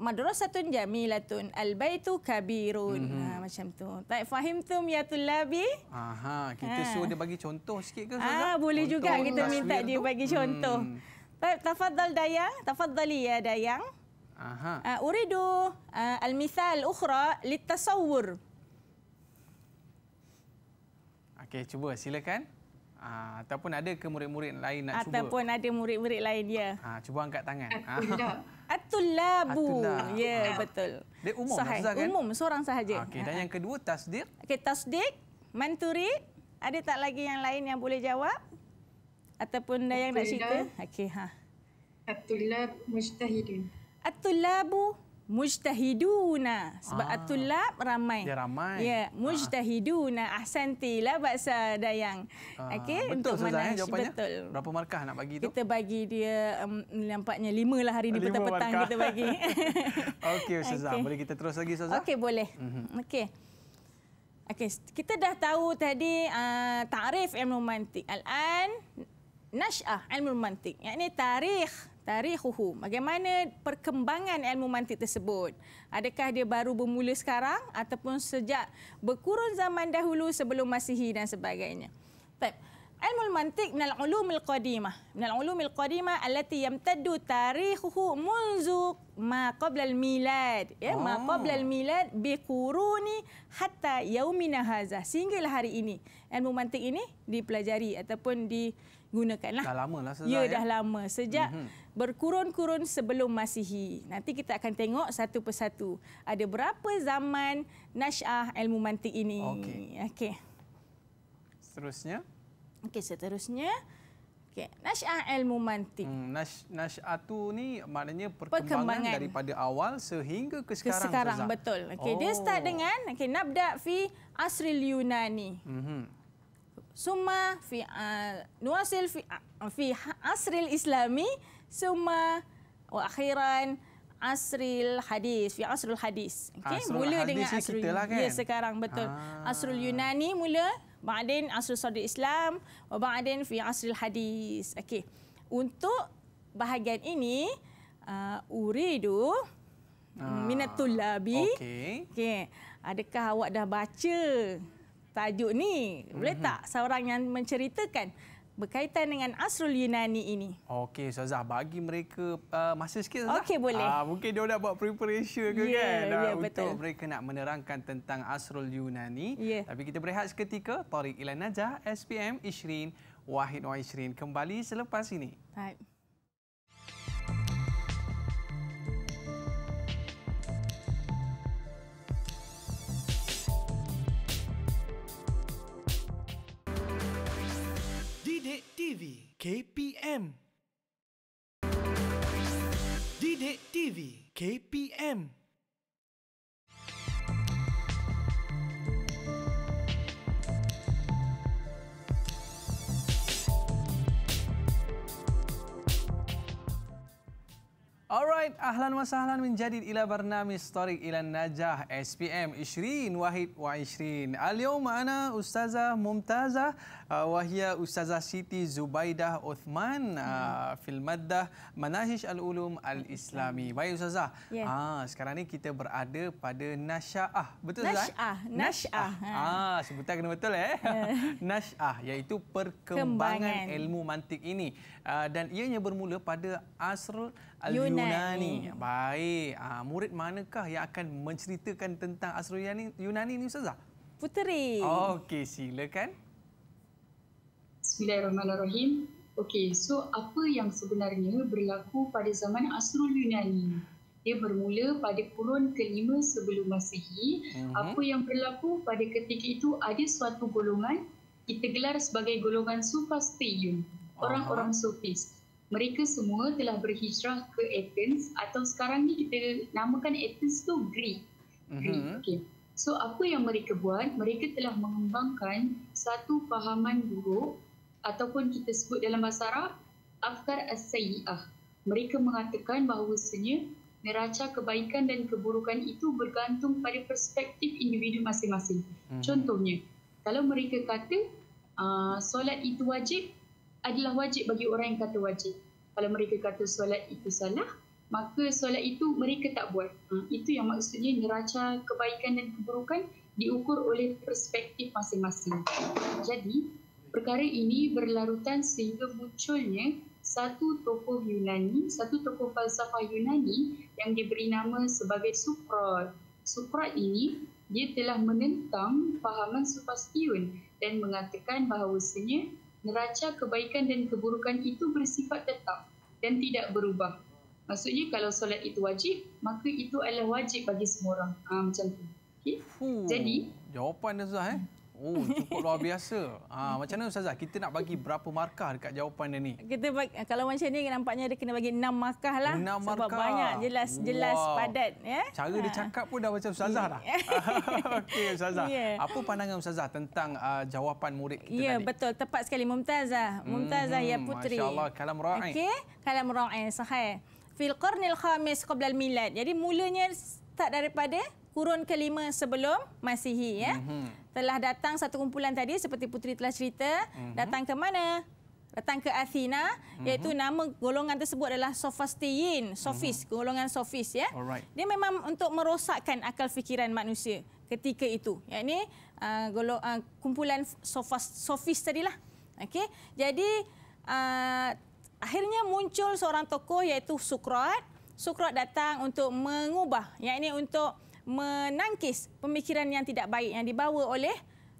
Madrasatun jamilatun albaitu kabirun. Mm-hmm. Ha, macam tu. Tak faham tu ya tulabi? Aha, kita ha. suruh dia bagi contoh sikit ke Ah, ha, boleh contoh juga kita minta dia tu? bagi hmm. contoh. Hmm. Tak tafadhal dayang, tafadhali ya dayang. Aha. Uh, uridu uh, al-mithal ukhra litasawwur. Okey, cuba silakan. Ha, ataupun ada ke murid-murid lain nak ataupun cuba? Ataupun ada murid-murid lain, ya. Ha, cuba angkat tangan. Ah. Atulabu. Atulabu. Ya, yeah, betul. Dia umum, lah, Sahai. Nafzah, kan? Umum, seorang sahaja. Okey, dan yang kedua, tasdik. Okey, tasdik. Manturi. Ada tak lagi yang lain yang boleh jawab? Ataupun yang nak cerita? Okey, ha. Mustahidin. mujtahidin. Atulabu mujtahiduna sebab ah. atulab ramai. Ya ramai. Ya yeah. mujtahiduna ah. ahsantilah bahasa Dayang. Ah. Okey untuk eh, mana eh, betul. Berapa markah nak bagi tu? Kita bagi dia um, nampaknya lima lah hari ni petang-petang kita bagi. (laughs) Okey ustazah okay. boleh kita terus lagi ustazah? Okey boleh. Mm-hmm. Okey. Okey kita dah tahu tadi uh, ta'rif ilmu mantik. Al-an nash'ah ilmu mantik. Yakni tarikh tarikhuhu bagaimana perkembangan ilmu mantik tersebut adakah dia baru bermula sekarang ataupun sejak berkurun zaman dahulu sebelum masihi dan sebagainya Baik. ilmu mantik min al-ulum al-qadimah min al-ulum al-qadimah allati yamtaddu tarikhuhu munzu ma qabla al-milad ya ma ah. qabla al-milad berkuruni hatta yaumina hadza sehingga hari ini ilmu mantik ini dipelajari ataupun di gunakanlah. Dah lama lah ya, ya, dah lama. Sejak mm-hmm. berkurun-kurun sebelum masihi. Nanti kita akan tengok satu persatu. Ada berapa zaman nasyah ilmu mantik ini. Okey. Okay. Seterusnya. Okey, seterusnya. Okay. Nasyah ilmu mantik. Hmm, nas, nasyah tu ni maknanya perkembangan, perkembangan, daripada awal sehingga ke sekarang. Ke sekarang, betul. Okay. Oh. Dia start oh. dengan okay, Nabda fi Asril Yunani. mm-hmm summa fi uh, nuasil fi, ah, fi asril islami summa wa akhiran asril hadis fi asrul hadis okey mula hadis dengan asrul kita lah ya, kan? ya sekarang betul ha. asrul yunani mula ba'din asrul sadri islam wa ba'din fi asril hadis okey untuk bahagian ini uh, uridu ha. minatul labi okey okay. adakah awak dah baca tajuk ni. Boleh mm-hmm. tak seorang yang menceritakan berkaitan dengan Asrul Yunani ini? Okey, Ustazah. Bagi mereka uh, masa sikit, Ustazah. Okey, boleh. Uh, mungkin dia dah buat preparation ke yeah, kan? yeah, ya, uh, betul. mereka nak menerangkan tentang Asrul Yunani. Yeah. Tapi kita berehat seketika. Tariq Ilan Najah, SPM Ishrin, Wahid Wahid Ishrin. Kembali selepas ini. Baik. TV KPM Didik TV KPM Alright, ahlan wa sahlan min jadid ila barnami story ila najah SPM Ishrin Wahid wa Ishrin. Al-yawm ana ustazah mumtazah uh, wa hiya ustazah Siti Zubaidah Uthman uh, hmm. fil maddah Manahij al-Ulum al-Islami. Baik ustazah. Yes. Ya. Ah, sekarang ni kita berada pada nasyaah. Betul tak? Nasyaah, nasyaah. Ha. Ah, sebutan kena betul eh. Ya. (laughs) nasyaah iaitu perkembangan Kembangan. ilmu mantik ini. Uh, dan ianya bermula pada asr Al Yunani. Yunani. Baik, uh, murid manakah yang akan menceritakan tentang Astro Yunani, Yunani ni Ustazah? Puteri. Okey, silakan. Bismillahirrahmanirrahim. Okey, so apa yang sebenarnya berlaku pada zaman Astro Yunani? Ia bermula pada kurun kelima sebelum Masihi. Mm-hmm. Apa yang berlaku pada ketika itu ada suatu golongan kita gelar sebagai golongan Supastium, orang-orang Sufis mereka semua telah berhijrah ke Athens atau sekarang ni kita namakan Athens tu Greek. Mhm. Greek. Okay. So apa yang mereka buat? Mereka telah mengembangkan satu fahaman buruk ataupun kita sebut dalam bahasa Arab afkar as-sayyi'ah. Mereka mengatakan bahawa bahawasanya neraca kebaikan dan keburukan itu bergantung pada perspektif individu masing-masing. Hmm. Contohnya, kalau mereka kata uh, solat itu wajib, adalah wajib bagi orang yang kata wajib. Kalau mereka kata solat itu salah, maka solat itu mereka tak buat. Ha, itu yang maksudnya neraca kebaikan dan keburukan diukur oleh perspektif masing-masing. Jadi, perkara ini berlarutan sehingga munculnya satu tokoh Yunani, satu tokoh falsafah Yunani yang diberi nama sebagai Sukrat. Sukrat ini, dia telah menentang fahaman Sufastiun dan mengatakan bahawasanya neraca kebaikan dan keburukan itu bersifat tetap dan tidak berubah. Maksudnya kalau solat itu wajib, maka itu adalah wajib bagi semua orang. Ha, macam tu. Okay? Hmm. Jadi... Jawapan dia Zah. Eh? Oh, cukup luar biasa. Ha, (laughs) macam mana Ustazah? Kita nak bagi berapa markah dekat jawapan dia ni? Kita bagi, ah, kalau macam ni nampaknya dia kena bagi enam markah lah. Enam markah. Sebab banyak jelas jelas wow. padat. Ya? Cara ha. dia ah. cakap pun dah macam Ustazah dah. (laughs) Ya. (laughs) Okey Ustazah. Yeah. Apa pandangan Ustazah tentang uh, jawapan murid kita yeah, tadi? Ya, betul. Tepat sekali. Mumtazah. Mumtazah ya hmm, ya putri. Masya Allah. Kalam ra'i. Okey. Kalam ra'i. Eh, sahih. Fil qarnil khamis qabla al-milad. Jadi mulanya start daripada kurun kelima sebelum Masihi ya. Mm -hmm. Telah datang satu kumpulan tadi seperti Putri telah cerita, mm -hmm. datang ke mana? Datang ke Athena, mm -hmm. iaitu nama golongan tersebut adalah Sophistian, Sophis, mm -hmm. golongan Sophis ya. Alright. Dia memang untuk merosakkan akal fikiran manusia ketika itu. Yakni uh, golong, uh, kumpulan Sophis, Sophis tadilah. Okey. Jadi uh, akhirnya muncul seorang tokoh iaitu Sokrat. Sokrat datang untuk mengubah, yakni untuk menangkis pemikiran yang tidak baik yang dibawa oleh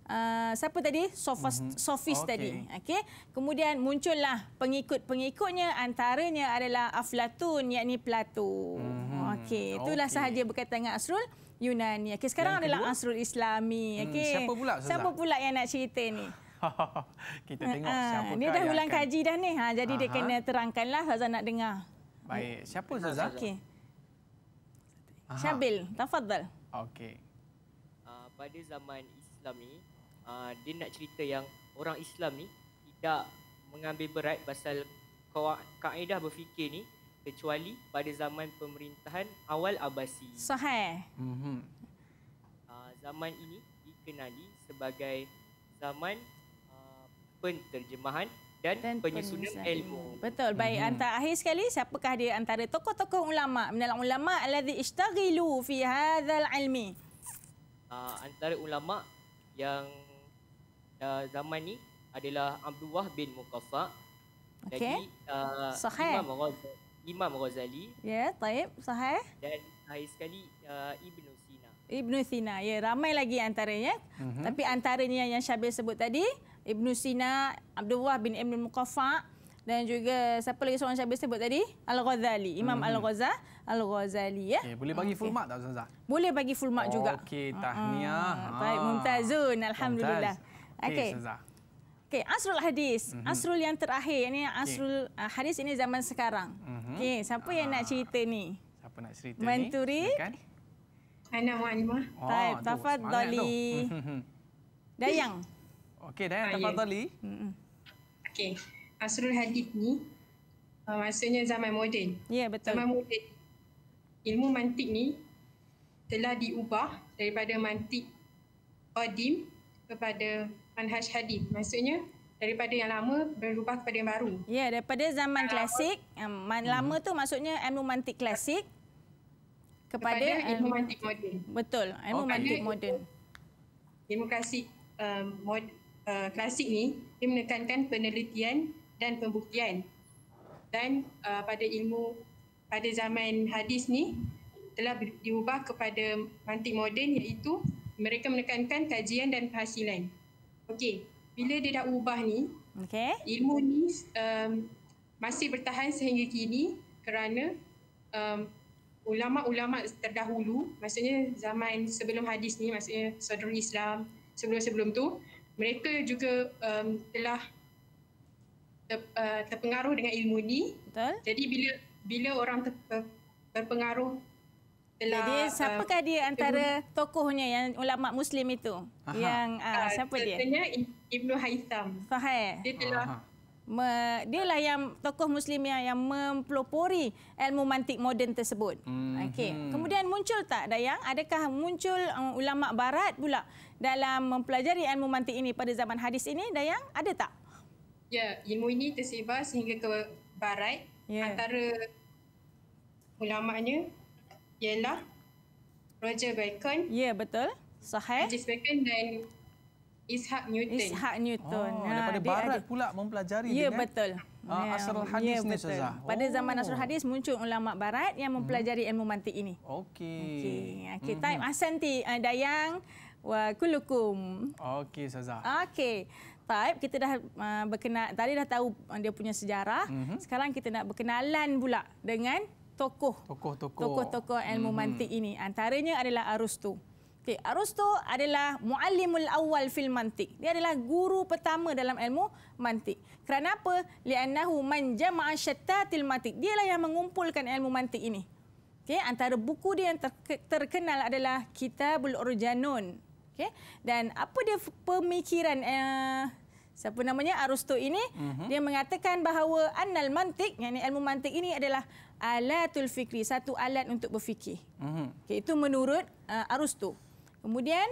uh, siapa tadi mhm. sofis mm-hmm. okay. tadi okey kemudian muncullah pengikut-pengikutnya antaranya adalah aflatun yakni plato mm-hmm. okey itulah okay. sahaja berkaitan dengan asrul yunani okey sekarang yang adalah kedua? asrul islami hmm, okey hmm, siapa pula siapa pula yang nak cerita ni (laughs) kita ha, tengok ha, siapa ni dah ulang akan... kaji dah ni ha jadi Aha. dia kena terangkanlah saza nak dengar baik siapa saza okey Syabil, tafadhal. Okey. Uh, pada zaman Islam ni, uh, dia nak cerita yang orang Islam ni tidak mengambil berat pasal kaedah berfikir ni kecuali pada zaman pemerintahan awal Abbasi. Sahih. Mm-hmm. Uh, zaman ini dikenali sebagai zaman uh, penterjemahan dan penyusunan ilmu. Betul. Baik, mm-hmm. antara akhir sekali siapakah dia antara tokoh-tokoh ulama? Minal ulama allazi ishtaghilu fi hadzal ilmi. Uh, antara ulama yang uh, zaman ni adalah Abdullah bin Muqaffa. Okey. Lagi uh, ah, Imam, Ghazali, Imam Ghazali. Ya, yeah, taib. Sahih. Dan akhir sekali uh, Ibn Sina. Ibn Sina. Ya, yeah, ramai lagi antaranya. Mm-hmm. Tapi antaranya yang Syabil sebut tadi, Ibn Sina, Abdullah bin Ibn Muqaffa dan juga siapa lagi seorang Syabir sebut tadi? Al-Ghazali, Imam hmm. hmm, hmm. Al-Ghazali. Al-Ghazali ya. Okay, boleh bagi full mark okay. tak Ustazah? Boleh bagi full mark okay, juga. Okey, tahniah. Hmm. Baik, mumtazun, alhamdulillah. Okey. Okay, Okey, asrul hadis. Mm-hmm. Asrul yang terakhir. Ini asrul okay. uh, ah, hadis ini zaman sekarang. Mm-hmm. Okey, siapa yang uh, nak ah. cerita ni? Siapa nak cerita Menturi? ni? Menturi. Ana Muanimah. Oh, Taib, Dali. (laughs) Dayang. Okey, dah. ah, ya. Tafadhali. Yeah. Okey. Asrul hadith ni uh, maksudnya zaman moden. Ya, yeah, betul. Zaman moden. Ilmu mantik ni telah diubah daripada mantik qadim kepada manhaj hadith. Maksudnya daripada yang lama berubah kepada yang baru. Ya, yeah, daripada zaman yang klasik, lama, um, lama hmm. tu maksudnya ilmu mantik klasik kepada, kepada ilmu um, mantik moden. Betul, ilmu oh, mantik moden. Ilmu klasik um, moden Uh, klasik ni dia menekankan penelitian dan pembuktian dan uh, pada ilmu pada zaman hadis ni telah diubah kepada mantik moden iaitu mereka menekankan kajian dan hasilan. Okey, bila dia dah ubah ni, okey. Ilmu ni um, masih bertahan sehingga kini kerana um, ulama-ulama terdahulu, maksudnya zaman sebelum hadis ni, maksudnya saudara Islam sebelum-sebelum tu, mereka juga um, telah ter, uh, terpengaruh dengan ilmu ni. Betul. Jadi bila bila orang ter, ter, terpengaruh telah Jadi uh, siapakah uh, dia antara ilmu. tokohnya yang ulama muslim itu? Aha. Yang uh, siapa dia? Katanya Ibnu Haitham. Fahai. Dia telah Me, dia lah yang tokoh muslim yang, yang mempelopori ilmu mantik moden tersebut. Mm-hmm. Okey. Kemudian muncul tak Dayang? Adakah muncul um, ulama barat pula dalam mempelajari ilmu mantik ini pada zaman hadis ini Dayang ada tak? Ya, ilmu ini tersebar sehingga ke barat. Ya. Antara ulama'nya ialah Roger Bacon. Ya, betul. Sahih. Roger Bacon dan Ishak Newton. Ishak Newton. Oh, ha, daripada barat ada. pula mempelajari ya, dengan betul. Uh, asrul ya, hadis ya, ni Ustazah. Pada zaman asrul oh. hadis muncul ulama barat yang hmm. mempelajari hmm. ilmu mantik ini. Okey. Okey. Okay, hmm, hmm. time. Hmm. Ah, Asanti uh, ah, Dayang wa kullukum. Okey Saza. Okey. Taib kita dah uh, berkenal tadi dah tahu uh, dia punya sejarah. Mm -hmm. Sekarang kita nak berkenalan pula dengan tokoh. Tokoh-tokoh. Tokoh-tokoh ilmu mm -hmm. mantik ini. Antaranya adalah Arustu. Okey, Arustu adalah muallimul awal fil mantik. Dia adalah guru pertama dalam ilmu mantik. Kenapa? Li'annahu man jama'a syattatil mantik. Dialah yang mengumpulkan ilmu mantik ini. Okey, antara buku dia yang terkenal adalah Kitabul Urjanun. Okey. Dan apa dia pemikiran uh, siapa namanya Aristo ini? Uh-huh. Dia mengatakan bahawa annal mantik, yang ini ilmu mantik ini adalah alatul fikri, satu alat untuk berfikir. Uh-huh. itu menurut uh, eh, Aristo. Kemudian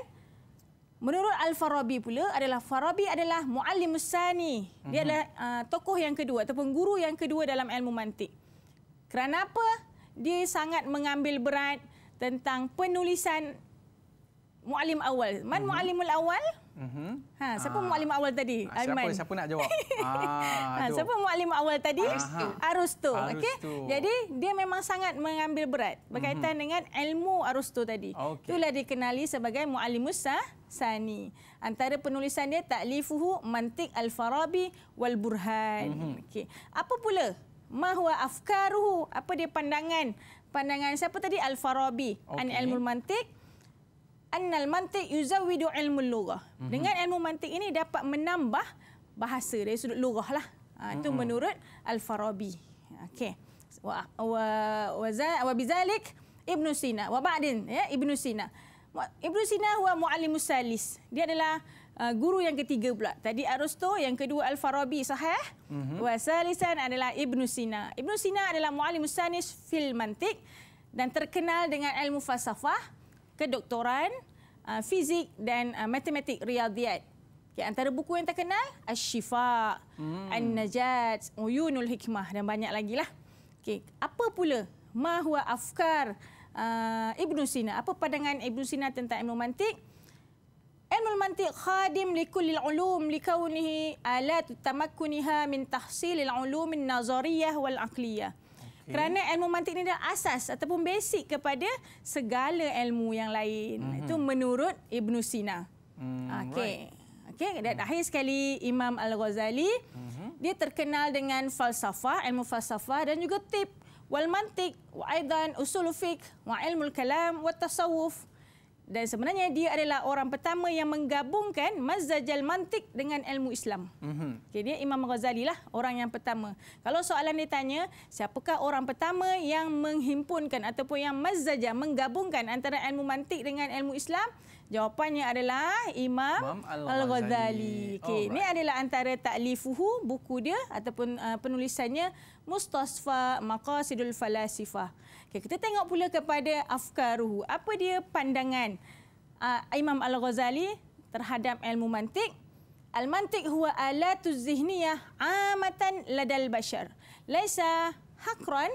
menurut Al-Farabi pula adalah Farabi adalah muallimus sani. Uh-huh. Dia mhm. adalah uh, tokoh yang kedua ataupun guru yang kedua dalam ilmu mantik. Kerana apa Dia sangat mengambil berat tentang penulisan mualim awal. Man mm-hmm. mualimul awal? Mm-hmm. Ha, siapa Aa. Ah. mualim awal tadi? Ah, siapa, siapa nak jawab? (laughs) Ah, ha, siapa mualim awal tadi? Arustu. Arustu. Okay? Jadi, dia memang sangat mengambil berat berkaitan mm-hmm. dengan ilmu Arustu tadi. Okay. Itulah dikenali sebagai Mu'alim mualimus sani. Antara penulisan dia, Ta'lifuhu Mantik Al-Farabi Wal-Burhan. Mm-hmm. Okay. Apa pula? Mahua afkaruhu? Apa dia pandangan? Pandangan siapa tadi? Al-Farabi. Okay. An ilmu mantik annal mantik yuzawidu ilmu lughah. Mm-hmm. Dengan ilmu mantik ini dapat menambah bahasa dari sudut lughah lah. Ha, itu mm-hmm. menurut Al-Farabi. Okey. Wa wa wa, za, wa bizalik Ibnu Sina wa ba'din ya Ibnu Sina. Ibnu Sina huwa muallimus salis. Dia adalah uh, guru yang ketiga pula. Tadi Aristo, yang kedua Al-Farabi sahih. Mm-hmm. Wa salisan adalah Ibnu Sina. Ibnu Sina adalah muallimus sanis fil mantik dan terkenal dengan ilmu falsafah kedoktoran uh, fizik dan uh, matematik riyadiat. Okay, antara buku yang terkenal Ash-Shifa, hmm. An-Najat, Uyunul Hikmah dan banyak lagi lah. Okay, apa pula Mahua afkar uh, Ibn Sina? Apa pandangan Ibn Sina tentang ilmu mantik? Ilmu mantik khadim li kullil ulum li alat tamakkuniha min tahsilil ulumin nazariyah wal aqliyah. Kerana ilmu mantik ini adalah asas ataupun basic kepada segala ilmu yang lain. Mm-hmm. Itu menurut Ibn Sina. Mm, Okey. Right. Okey, dan mm. akhir sekali Imam Al-Ghazali hmm dia terkenal dengan falsafah, ilmu falsafah dan juga tip wal mantik wa aidan usul fiqh wa ilmu kalam wa tasawuf dan sebenarnya dia adalah orang pertama yang menggabungkan mazajal mantik dengan ilmu Islam. Mm-hmm. Okay, dia Imam Ghazali lah orang yang pertama. Kalau soalan dia tanya, siapakah orang pertama yang menghimpunkan ataupun yang mazajal menggabungkan antara ilmu mantik dengan ilmu Islam? Jawapannya adalah Imam, Imam Al-Ghazali. Okay, right. ni adalah antara taklifuhu buku dia ataupun uh, penulisannya Mustasfa Maqasidul Falasifah. Okay, kita tengok pula kepada afkaruhu. Apa dia pandangan uh, Imam Al-Ghazali terhadap ilmu mantik? Al-mantik huwa alatu zihniyah amatan ladal bashar. Laisa hakran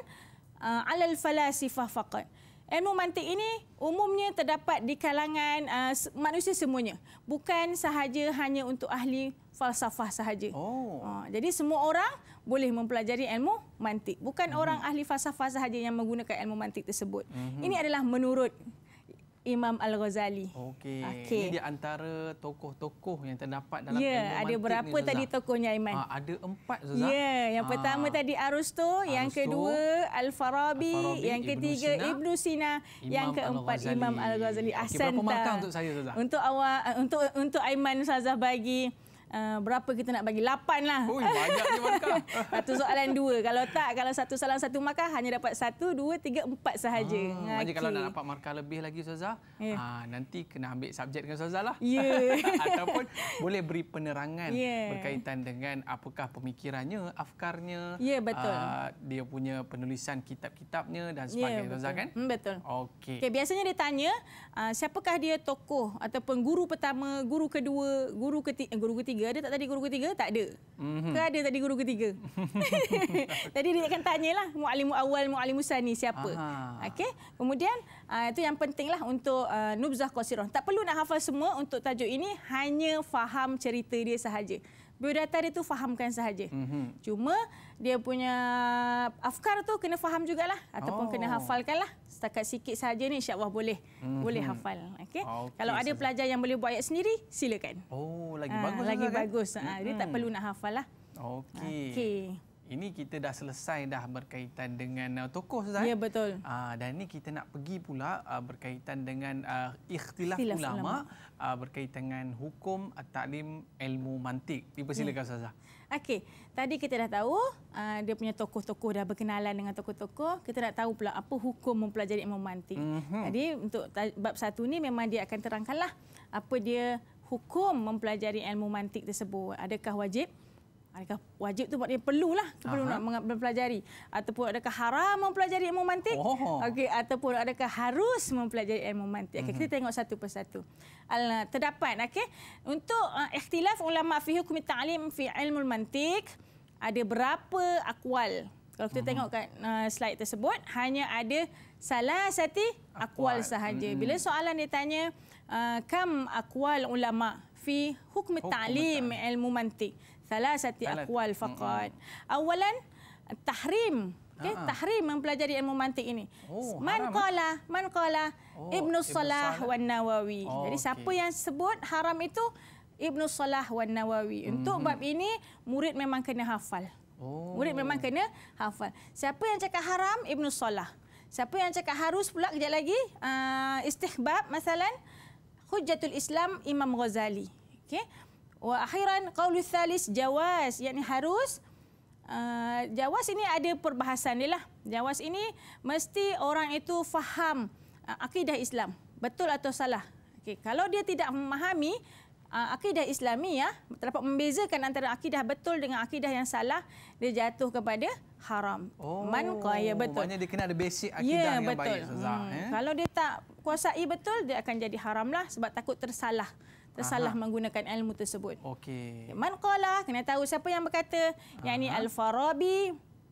uh, alal falasifah faqat. Ilmu mantik ini umumnya terdapat di kalangan uh, manusia semuanya. Bukan sahaja hanya untuk ahli falsafah sahaja. Oh. Uh, jadi semua orang boleh mempelajari ilmu mantik. Bukan hmm orang ahli falsafah sahaja yang menggunakan ilmu mantik tersebut. hmm Ini adalah menurut Imam Al-Ghazali. Okey. Okay. Ini di antara tokoh-tokoh yang terdapat dalam yeah, ilmu ada berapa ni, tadi tokohnya Iman? Ha, ah, ada empat Zazah. Ya, yeah, yang ha. pertama ah. tadi Arustu, Arusto yang kedua Al-Farabi, Al-Farabi yang Ibn ketiga Sina, Ibn Sina, yang keempat al Imam Al-Ghazali. Okay, berapa markah untuk saya Zazah? Untuk untuk untuk Aiman Zazah bagi Eh, berapa kita nak bagi? Lapan lah. Ui, banyak ni markah. (laughs) Satu soalan dua. Kalau tak, kalau satu salah satu markah, hanya dapat satu, dua, tiga, empat sahaja. Hmm, okay. Kalau nak dapat markah lebih lagi, Ustazah, yeah. Ya. nanti kena ambil subjek dengan Ustazah lah. Yeah. (laughs) Ataupun boleh beri penerangan yeah. berkaitan dengan apakah pemikirannya, afkarnya, yeah, betul. Aa, ah, dia punya penulisan kitab-kitabnya dan ya, sebagainya. Yeah, Ustazah kan? Hmm, betul. Okay. Okay, biasanya dia tanya, aa, ah, siapakah dia tokoh ataupun guru pertama, guru kedua, guru ketiga, eh, guru ketiga ketiga. Ada tak tadi guru ketiga? Tak ada. Mm-hmm. Ke ada tadi guru ketiga? (laughs) tadi dia akan tanyalah mu'alim awal, mu'alim usah siapa. Okey. Kemudian uh, itu yang pentinglah untuk uh, nubzah qasirah. Tak perlu nak hafal semua untuk tajuk ini. Hanya faham cerita dia sahaja biodata dia tu fahamkan sahaja. Mm-hmm. Cuma dia punya afkar tu kena faham jugalah ataupun oh. kena lah. Setakat sikit sahaja ni insya boleh mm-hmm. boleh hafal. Okey. Ah, okay, Kalau ada pelajar yang boleh buat ayat sendiri, silakan. Oh, lagi ha, bagus. Lagi eh? bagus. Kan? Ha, mm-hmm. tak mhm. perlu nak hafal lah. Okey. Okey ini kita dah selesai dah berkaitan dengan uh, tokoh Ustaz. Eh? Ya betul. Uh, dan ini kita nak pergi pula uh, berkaitan dengan uh, ikhtilaf, ikhtilaf ulama, Uh, berkaitan dengan hukum uh, taklim ilmu mantik. Dipersilakan ya. Ustaz. Ya. Okey, tadi kita dah tahu uh, dia punya tokoh-tokoh dah berkenalan dengan tokoh-tokoh. Kita nak tahu pula apa hukum mempelajari ilmu mantik. Mm-hmm. Jadi untuk bab satu ni memang dia akan terangkanlah apa dia hukum mempelajari ilmu mantik tersebut. Adakah wajib? Adakah wajib tu maknanya perlulah perlu nak mempelajari ataupun adakah haram mempelajari ilmu mantik? Oh. Okey ataupun adakah harus mempelajari ilmu mantik? Okay, kita mhm. tengok satu persatu. Al eh, terdapat okey untuk uh, ikhtilaf ulama fi hukum ta'lim fi ilmu mantik ada berapa akwal? Kalau kita mhm. tengok kat uh, slide tersebut hanya ada salah satu akwal sahaja. Mhm. Bila soalan ditanya uh, kam akwal ulama fi hukum ta'lim ilmu mantik? thalathati akwal faqat. Awalan tahrim Okay, ah. tahrim mempelajari ilmu mantik ini. Oh, man eh? qala, man qala oh, Ibnu Salah wan Nawawi. Oh, Jadi okay. siapa yang sebut haram itu Ibnu Salah wan Nawawi. Untuk mm-hmm. bab ini murid memang kena hafal. Oh. Murid memang kena hafal. Siapa yang cakap haram Ibnu Salah. Siapa yang cakap harus pula kejap lagi uh, istihbab misalnya Hujjatul Islam Imam Ghazali. okay? Wa akhiran qaulul thalis jawaz yakni harus Uh, jawas ini ada perbahasan dia lah. Jawas ini mesti orang itu faham uh, akidah Islam. Betul atau salah. Okay. Kalau dia tidak memahami uh, akidah Islami, ya, terdapat membezakan antara akidah betul dengan akidah yang salah, dia jatuh kepada haram. Oh, Man kaya betul. Maknanya dia kena ada basic ya, akidah yeah, yang betul. baik. Hmm. Eh? Kalau dia tak kuasai betul, dia akan jadi haram lah sebab takut tersalah tersalah Aha. menggunakan ilmu tersebut. Okey. Man qala, kena tahu siapa yang berkata. Yang ini Al-Farabi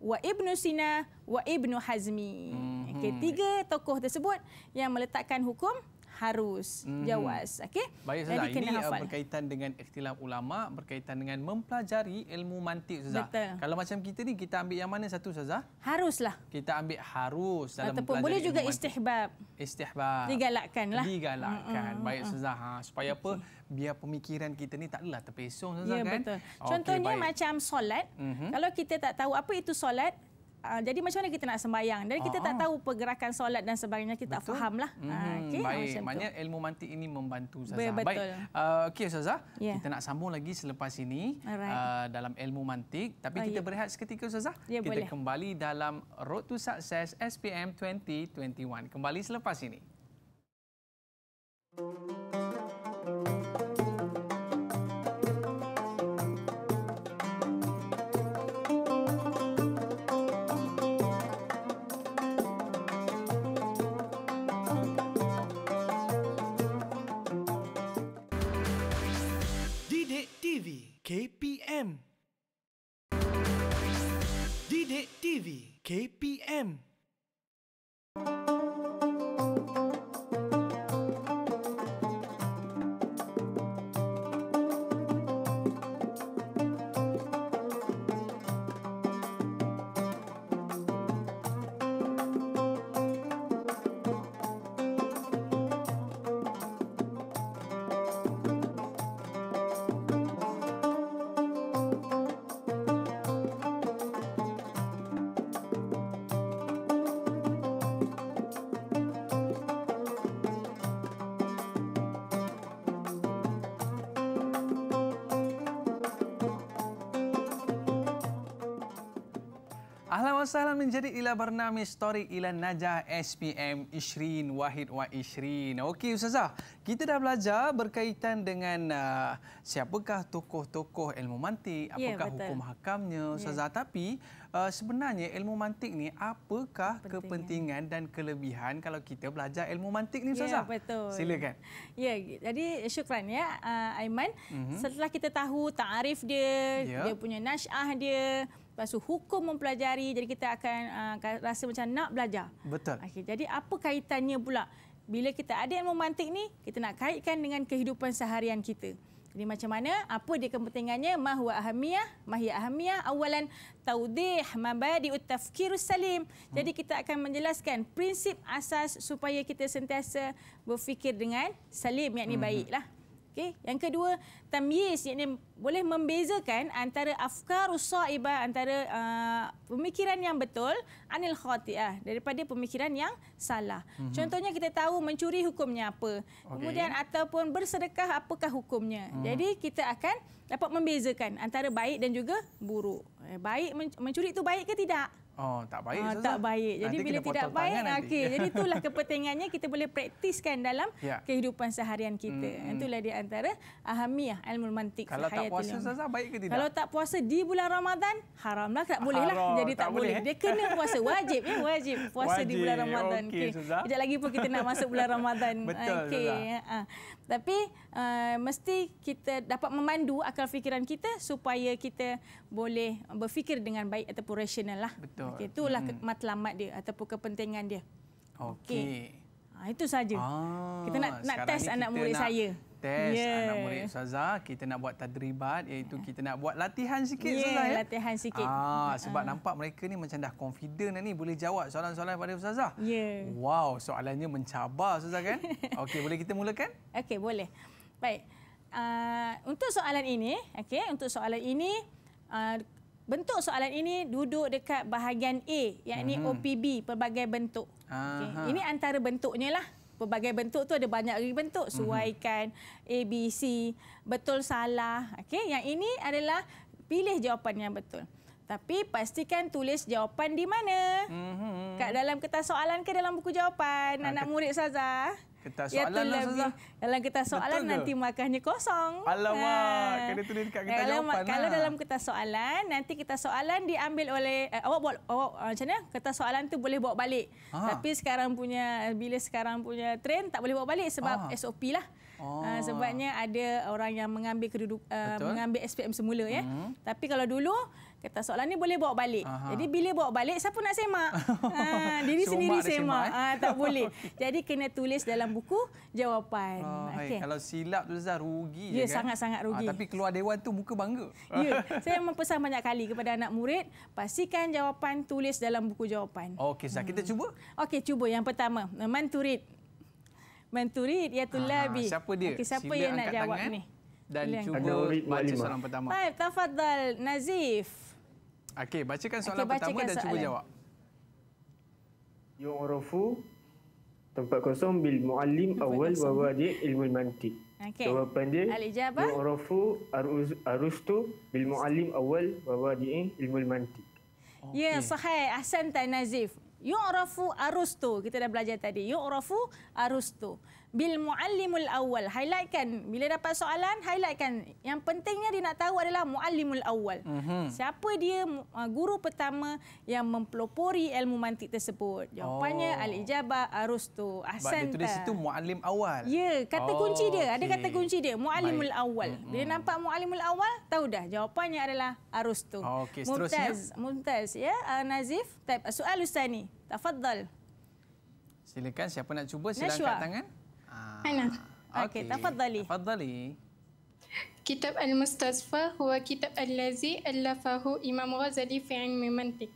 wa Ibn Sina wa Ibn Hazmi. Hmm. Ketiga tokoh tersebut yang meletakkan hukum harus hmm. jawas. Okey. Baik Ustazah. Ini uh, hafal. berkaitan dengan ikhtilaf ulama, berkaitan dengan mempelajari ilmu mantik Ustazah. Kalau macam kita ni kita ambil yang mana satu Ustazah? Haruslah. Kita ambil harus dalam Ataupun mempelajari. Boleh juga ilmu istihbab. Istihbab. Digalakkanlah. Digalakkan. Mm-mm. Baik Ustazah. Ha, supaya apa? Biar pemikiran kita ni tak adalah terpesong Ustazah ya, kan? betul. Contohnya okay, macam solat. Mm-hmm. Kalau kita tak tahu apa itu solat, Uh, jadi macam mana kita nak sembahyang? Jadi kita uh, tak ah. tahu pergerakan solat dan sebagainya, kita betul. tak faham lah. Hmm, ah, okay, baik, maknanya ilmu mantik ini membantu Ustazah. Betul. Baik, uh, okay, Ustazah, yeah. kita nak sambung lagi selepas ini uh, dalam ilmu mantik. Tapi oh, kita yeah. berehat seketika Ustazah. Yeah, kita boleh. kembali dalam Road to Success SPM 2021. Kembali selepas ini. Thank you. KPM. Didik TV KPM. Thank you wasahlan menjadi ila bernami story ila najah SPM Ishrin Wahid wa Ishrin. Okey Ustazah, kita dah belajar berkaitan dengan uh, siapakah tokoh-tokoh ilmu mantik, ya, apakah yeah, hukum hakamnya ya. Ustazah. Yeah. Tapi uh, sebenarnya ilmu mantik ni apakah Pentingnya. kepentingan dan kelebihan kalau kita belajar ilmu mantik ni ya, Ustazah? Ya, yeah, betul. Silakan. Ya, yeah, jadi syukran ya uh, Aiman. Mm -hmm. Setelah kita tahu ta'arif dia, yeah. dia punya nash'ah dia, Lepas tu hukum mempelajari jadi kita akan uh, rasa macam nak belajar. Betul. Okay, jadi apa kaitannya pula bila kita ada ilmu mantik ni kita nak kaitkan dengan kehidupan seharian kita. Jadi macam mana apa dia kepentingannya mahwa ahamiyah mahiyah ahamiyah awalan taudih mabadi utafkir salim. Jadi kita akan menjelaskan prinsip asas supaya kita sentiasa berfikir dengan salim Yang yakni mhm. baiklah. Okay. Yang kedua, tamyiz yakni boleh membezakan antara afkar usaibah, antara uh, pemikiran yang betul anil khatiah daripada pemikiran yang salah. Mm-hmm. Contohnya kita tahu mencuri hukumnya apa. Okay. Kemudian ataupun bersedekah apakah hukumnya. Mm. Jadi kita akan dapat membezakan antara baik dan juga buruk. Eh, baik mencuri itu baik ke tidak? Oh, tak baik. Ah, tak baik. Jadi nanti bila tidak baik, okey. Jadi (laughs) itulah kepentingannya kita boleh praktiskan dalam ya. kehidupan seharian kita. Hmm. hmm. Itulah di antara ahamiyah ilmu mantik. Kalau tak puasa, Zaza, baik ke tidak? Kalau tak puasa di bulan Ramadan, haramlah. Tak boleh lah. Jadi tak, tak boleh. Eh? Dia kena puasa. Wajib. Ya? Wajib puasa Wajib. di bulan Ramadan. Okey, okay. Sekejap lagi pun kita nak masuk bulan (laughs) Ramadan. Betul, okay. Zaza. Ha. Ya, ah. Tapi uh, mesti kita dapat memandu akal fikiran kita supaya kita boleh berfikir dengan baik ataupun rasional lah. Betul. Okay, itulah hmm. matlamat dia ataupun kepentingan dia. Okey. Okay. Ah, itu saja. Ah, kita nak nak test anak murid nak saya. Test yeah. anak murid Ustazah. Kita nak buat tadribat iaitu yeah. kita nak buat latihan sikit yeah, Ustazah. Ya, latihan sikit. Ah, sebab uh. nampak mereka ni macam dah confident ni boleh jawab soalan-soalan pada Ustazah. Ya. Yeah. Wow, soalannya mencabar Ustazah kan? (laughs) Okey, boleh kita mulakan? Okey, boleh. Baik. Uh, untuk soalan ini, okey, untuk soalan ini uh, bentuk soalan ini duduk dekat bahagian A yakni hmm. OPB pelbagai bentuk. Okay. Ini antara bentuknya lah. Pelbagai bentuk tu ada banyak lagi bentuk. Mhm. Suaikan, A, B, C, betul, salah. Okay. Yang ini adalah pilih jawapan yang betul. Tapi pastikan tulis jawapan di mana. Mm -hmm. Kat dalam kertas soalan ke dalam buku jawapan? Ah, anak murid Sazah. Kita ya, soalan lah Zaza. Dalam kita soalan nanti markahnya kosong. Alamak, ha. kena tulis dekat kertas kalau, eh, jawapan. Kalau lah. dalam kita soalan, nanti kita soalan diambil oleh... Eh, awak buat awak, awak, eh, macam mana? Kertas soalan tu boleh bawa balik. Ha. Tapi sekarang punya, eh, bila sekarang punya train, tak boleh bawa balik sebab ha. Ah. SOP lah. Oh. Ha, sebabnya ada orang yang mengambil, keduduk, uh, mengambil SPM semula. Ya. Hmm. ya. Tapi kalau dulu, kata soalan ni boleh bawa balik. Aha. Jadi bila bawa balik siapa nak semak? ha, (laughs) diri semak sendiri semak. semak ha, tak boleh. (laughs) Jadi kena tulis dalam buku jawapan. Oh, ah, okay. hai, kalau silap tu Zah rugi. Ya, kan? sangat-sangat kan? rugi. Ha, tapi keluar dewan tu muka bangga. Ya, (laughs) saya mempesan banyak kali kepada anak murid, pastikan jawapan tulis dalam buku jawapan. Okey Zah, hmm. kita cuba? Okey, cuba. Yang pertama, manturid. Manturid, iaitu ya, ha, labi. Siapa dia? Okay, siapa Sila yang nak jawab ni? Dan cuba baca soalan pertama. Baik, tafadhal. Nazif. Okey, bacakan soalan okay, bacakan pertama soalan. dan cuba jawab. Yung urufu tempat kosong bil muallim awal wa wadi ilmu mantik. Okay. Jawapan dia Alijabah. Yung urufu arustu bil muallim awal wa wadi ilmu mantik. Okay. Ya, sahih. Ahsan Tan Nazif. Yung urufu arustu. Kita dah belajar tadi. Yung urufu arustu bil muallimul awal highlightkan bila dapat soalan highlightkan yang pentingnya dia nak tahu adalah muallimul awal mm -hmm. siapa dia uh, guru pertama yang mempelopori ilmu mantik tersebut jawapannya oh. al ijabah arustu ahsan betul dari situ muallim awal ya kata oh, kunci dia okay. ada kata kunci dia muallimul awal mm -hmm. bila nampak muallimul awal tahu dah jawapannya adalah arustu oh, okey seterusnya muntaz ya uh, nazif type uh, soalan usani tafadhal silakan siapa nak cuba sila angkat tangan أنا أوكي تفضلي تفضلي كتاب المستصفى هو كتاب الذي ألفه إمام غزالي في علم منطق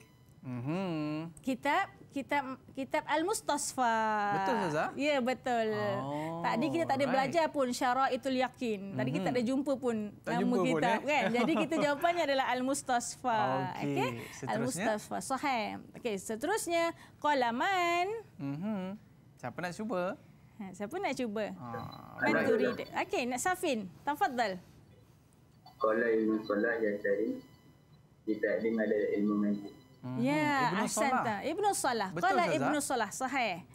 كتاب kitab kitab kitab al-mustasfa. Betul Saza? Ya betul. Oh, Tadi kita tak ada right. belajar pun itu yakin. Tadi mm-hmm. kita tak mhm. ada jumpa pun tak nama jumpa kitab pun, eh? kan. Jadi kita (laughs) jawapannya adalah al-mustasfa. Okey. Okay? Al-mustasfa sahih. Okey, seterusnya qalaman. Mhm. Siapa nak cuba? Ha, siapa nak cuba? Ha, ah, right, Okey, nak Safin. Tafadhal. Kalau ilmu solat yang cari, kita ada ilmu magic. Hmm, ya, yeah, Ibnu Salah. Ibnu Salah. Qala Ibnu Salah sahih.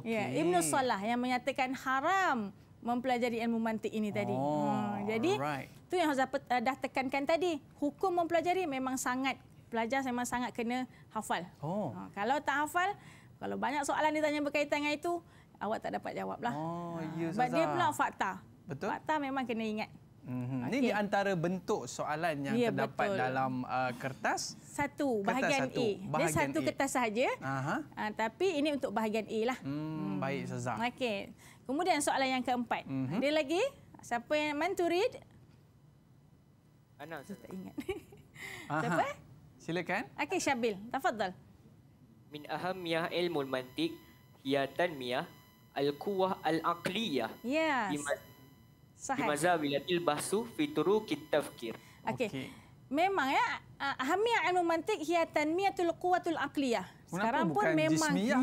Okay. Ya, yeah, Ibnu Salah yang menyatakan haram mempelajari ilmu mantik ini oh, tadi. Ha, hmm, jadi right. tu yang Hazrat uh, eh, dah tekankan tadi. Hukum mempelajari memang sangat pelajar memang sangat kena hafal. Oh. Ha, kalau tak hafal, kalau banyak soalan ditanya berkaitan dengan itu, awak tak dapat jawab lah. Oh, Sebab ah. ya, dia pula fakta. Betul? Fakta memang kena ingat. Mm-hmm. Okay. Ini di antara bentuk soalan yang ya, terdapat betul. dalam uh, kertas. Satu, kertas bahagian satu. A. Bahagian dia satu A. kertas sahaja. Aha. Uh, tapi ini untuk bahagian A lah. Hmm, hmm. Baik, Sazah. Okey. Kemudian soalan yang keempat. Mm-hmm. Ada lagi? Siapa yang meant to read? Anak, saya tak ingat. Siapa? Silakan. Okey, Syabil. Tafadhal. Min aham miyah ilmul mantik hiatan miyah al-quwah al-aqliyah. Yes. Di mazhab ilatil basu fituru kitafkir. Okey. Okay. Memang ya, ah, ahamiyah ilmu mantik hiya tanmiyatul quwatul aqliyah. Sekarang pun memang ya.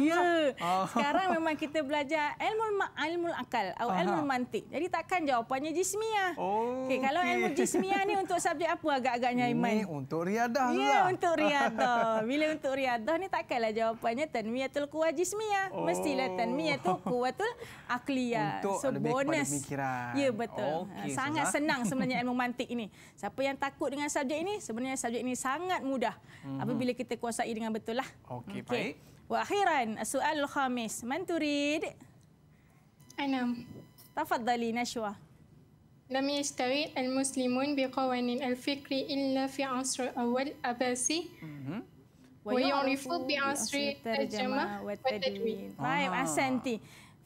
Oh. Sekarang memang kita belajar ilmu ilmu akal atau ilmu mantik. Jadi takkan jawapannya jismiah. Oh, okay, kalau okay. ilmu jismiah ni untuk subjek apa agak-agaknya Iman? Ini untuk riadah Ya, lah. untuk (laughs) riadah. Bila untuk riadah ni takkanlah jawapannya tanwiyatul quwa jismiah. Oh. Mestilah tanwiyatul quwatul aqliyah. Untuk so, lebih bonus. Ya, betul. Okay, ha, sangat so senang sebenarnya (laughs) ilmu mantik ini. Siapa yang takut dengan subjek ini? Sebenarnya subjek ini sangat mudah. Mhm. Apabila kita kuasai dengan betul lah. Okay. Okey, okay. baik. Wahiran, soal khamis. Man turid? Anam. Tafadzali, Nashwa. لم يستوي المسلمون بقوانين الفكر إلا في عصر أول أباسي ويعرف بعصر الترجمة والتدوين طيب أحسنتي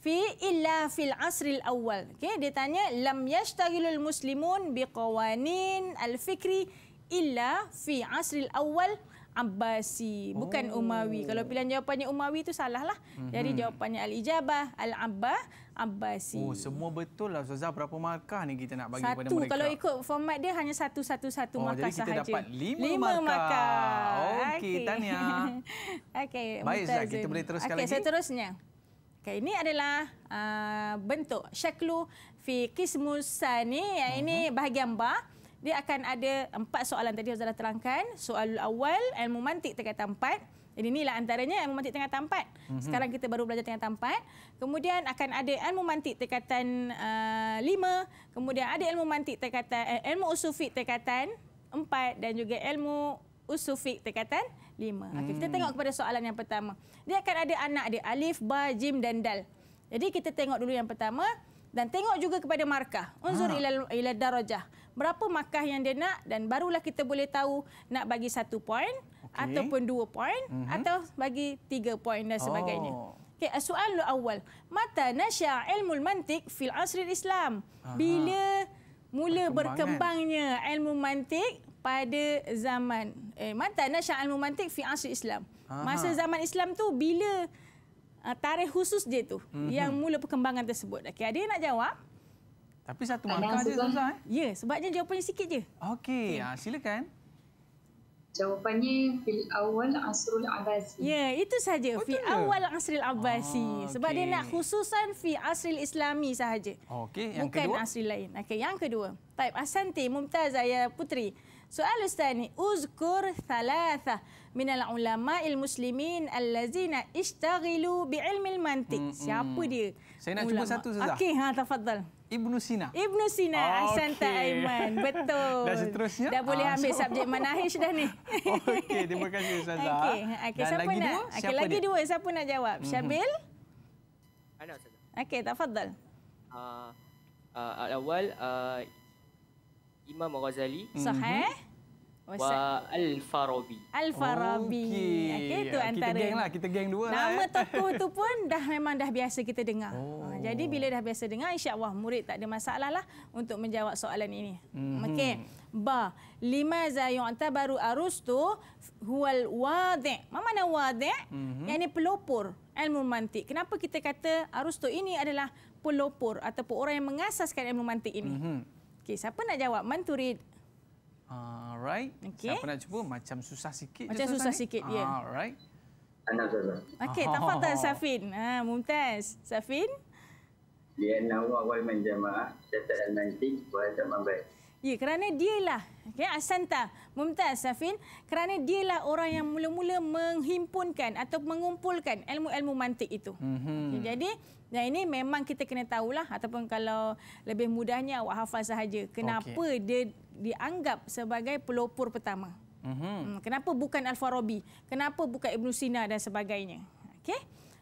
في إلا في العصر الأول okay, dia tanya لم يشتغل المسلمون بقوانين الفكر إلا في عصر الأول Abbasi bukan oh. Umawi. Kalau pilihan jawapannya Umawi tu salah lah. Mm-hmm. Jadi jawapannya Al Ijabah Al Abbas Abbasi. Oh semua betul lah Ustazah. Berapa markah ni kita nak bagi satu. kepada mereka? Satu. Kalau ikut format dia hanya satu satu satu oh, markah sahaja. Oh jadi kita sahaja. dapat lima, lima markah. markah. Okey okay. Tania. (laughs) Okey. Baik Ustazah kita boleh teruskan okay, lagi. Okey seterusnya. Okay, ini adalah uh, bentuk syaklu fi kismus Ya, ini uh-huh. bahagian bah dia akan ada empat soalan tadi Azalah terangkan. Soal awal, ilmu mantik tingkat empat. Jadi inilah antaranya ilmu mantik tingkat empat. Mhm. Sekarang kita baru belajar tengah empat. Kemudian akan ada ilmu mantik tingkatan eh, lima. Kemudian ada ilmu mantik tingkatan, eh, ilmu usufik tingkatan empat. Dan juga ilmu usufik tingkatan lima. Okay, kita hmm. tengok kepada soalan yang pertama. Dia akan ada anak dia, alif, ba, jim dan dal. Jadi kita tengok dulu Yang pertama dan tengok juga kepada markah unzur ha. ila darajah berapa markah yang dia nak dan barulah kita boleh tahu nak bagi satu poin okay. ataupun dua poin mm -hmm. atau bagi tiga poin dan sebagainya oh. Okey, eh, soalan lu awal. Mata nasya ilmu mantik fil asri Islam. Bila mula berkembangnya kan? ilmu mantik pada zaman eh mata nasya ilmu mantik fil asri Islam. Masa zaman Islam tu bila uh, tarikh khusus dia tu mm-hmm. yang mula perkembangan tersebut. Okey, ada nak jawab? Tapi satu markah saja susah eh. Ya, sebabnya jawapannya sikit je. Okey, okay. ha, ah, silakan. Jawapannya fil awal asrul abbasi. Ya, itu saja fi awal asrul abbasi. Oh, Sebab dia nak khususan fi asril islami sahaja. Okey, yang Bukan kedua. Bukan asril lain. Okey, yang kedua. Taib Asanti Mumtaz ya Putri. Soal ustaz ni, uzkur thalathah min al-ulama al-muslimin allazina ishtaghilu bi'ilmi al-mantiq. Hmm, Siapa hmm. dia? Saya nak ulama. cuba satu saja. Okey, ha tafadhal. Ibnu Sina. Ibnu Sina oh, Hasan okay. Aiman. Betul. dah seterusnya. Dah boleh ah, ambil so... subjek manahij dah ni. (laughs) Okey, terima kasih Ustazah. Okey, okay, siapa lagi nak? Dua? Siapa okay, dia? dua. Siapa nak jawab? Mm-hmm. Syabil? Ana Ustazah. Okey, tafadhal. Uh, uh, ah, awal ah, uh, ah, Imam Ghazali. Sahih. Mhm. Wa Al Farabi. Al Farabi. Okey, okay, tu antara kita geng lah kita geng dua. Lah, nama eh. tokoh tu (laughs) pun dah memang dah biasa kita dengar. Ha, oh. jadi bila dah biasa dengar insya-Allah murid tak ada masalah lah untuk menjawab soalan ini. Mm-hmm. Okey. Ba, lima za yu'tabaru arustu huwal wadi'. Ma mana wadi'? Mm-hmm. Yang ini pelopor ilmu mantik. Kenapa kita kata arus tu ini adalah pelopor ataupun orang yang mengasaskan ilmu mantik ini? Mm-hmm. Okey, siapa nak jawab? Man turid? Alright. Okay. Siapa nak cuba? Macam susah sikit. Macam susah tadi. sikit, ya. Yeah. Alright. Okey, tak patah (laughs) oh. Safin. Ha, Mumtaz. Safin. Dia nak awal main jamaah. Cetak dan nanti, buat tak mampai. Ya, kerana dia lah. Okay, Asanta. Mumtaz, Safin. Kerana dia lah orang yang mula-mula menghimpunkan atau mengumpulkan ilmu-ilmu mantik itu. Mm -hmm. Jadi, dan ini memang kita kena tahulah ataupun kalau lebih mudahnya awak hafal sahaja kenapa okay. dia dianggap sebagai pelopor pertama. Mm-hmm. Kenapa bukan Al-Farabi? Kenapa bukan Ibn Sina dan sebagainya? Okey.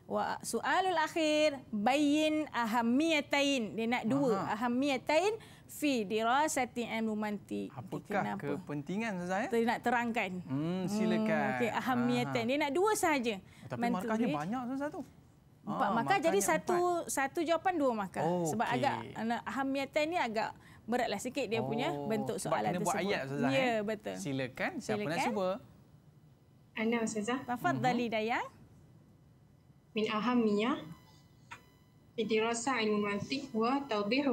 Wa soalul akhir bayin ahamiyatain. Dia nak dua Aha. ahamiyatain fi dirasati ilmu mantik. Apakah Kenapa? kepentingan saya? Dia nak terangkan. Hmm, hmm silakan. Hmm, okay. ahamiyatain. Dia nak dua sahaja. Tapi mantik. markahnya banyak tu satu. Empat ah, markah. Jadi satu empat. satu jawapan dua markah. Oh, Sebab okay. agak ahamiyatain ni agak beratlah sikit dia oh, punya bentuk soalan sebab kena tersebut. Buat ayat Ustazah. Ya, eh? betul. Silakan siapa Silakan. nak cuba? Ana Ustazah. Tafadhali uh-huh. Mhm. Daya. Min ahamia idrasa al-mantiq wa tawdih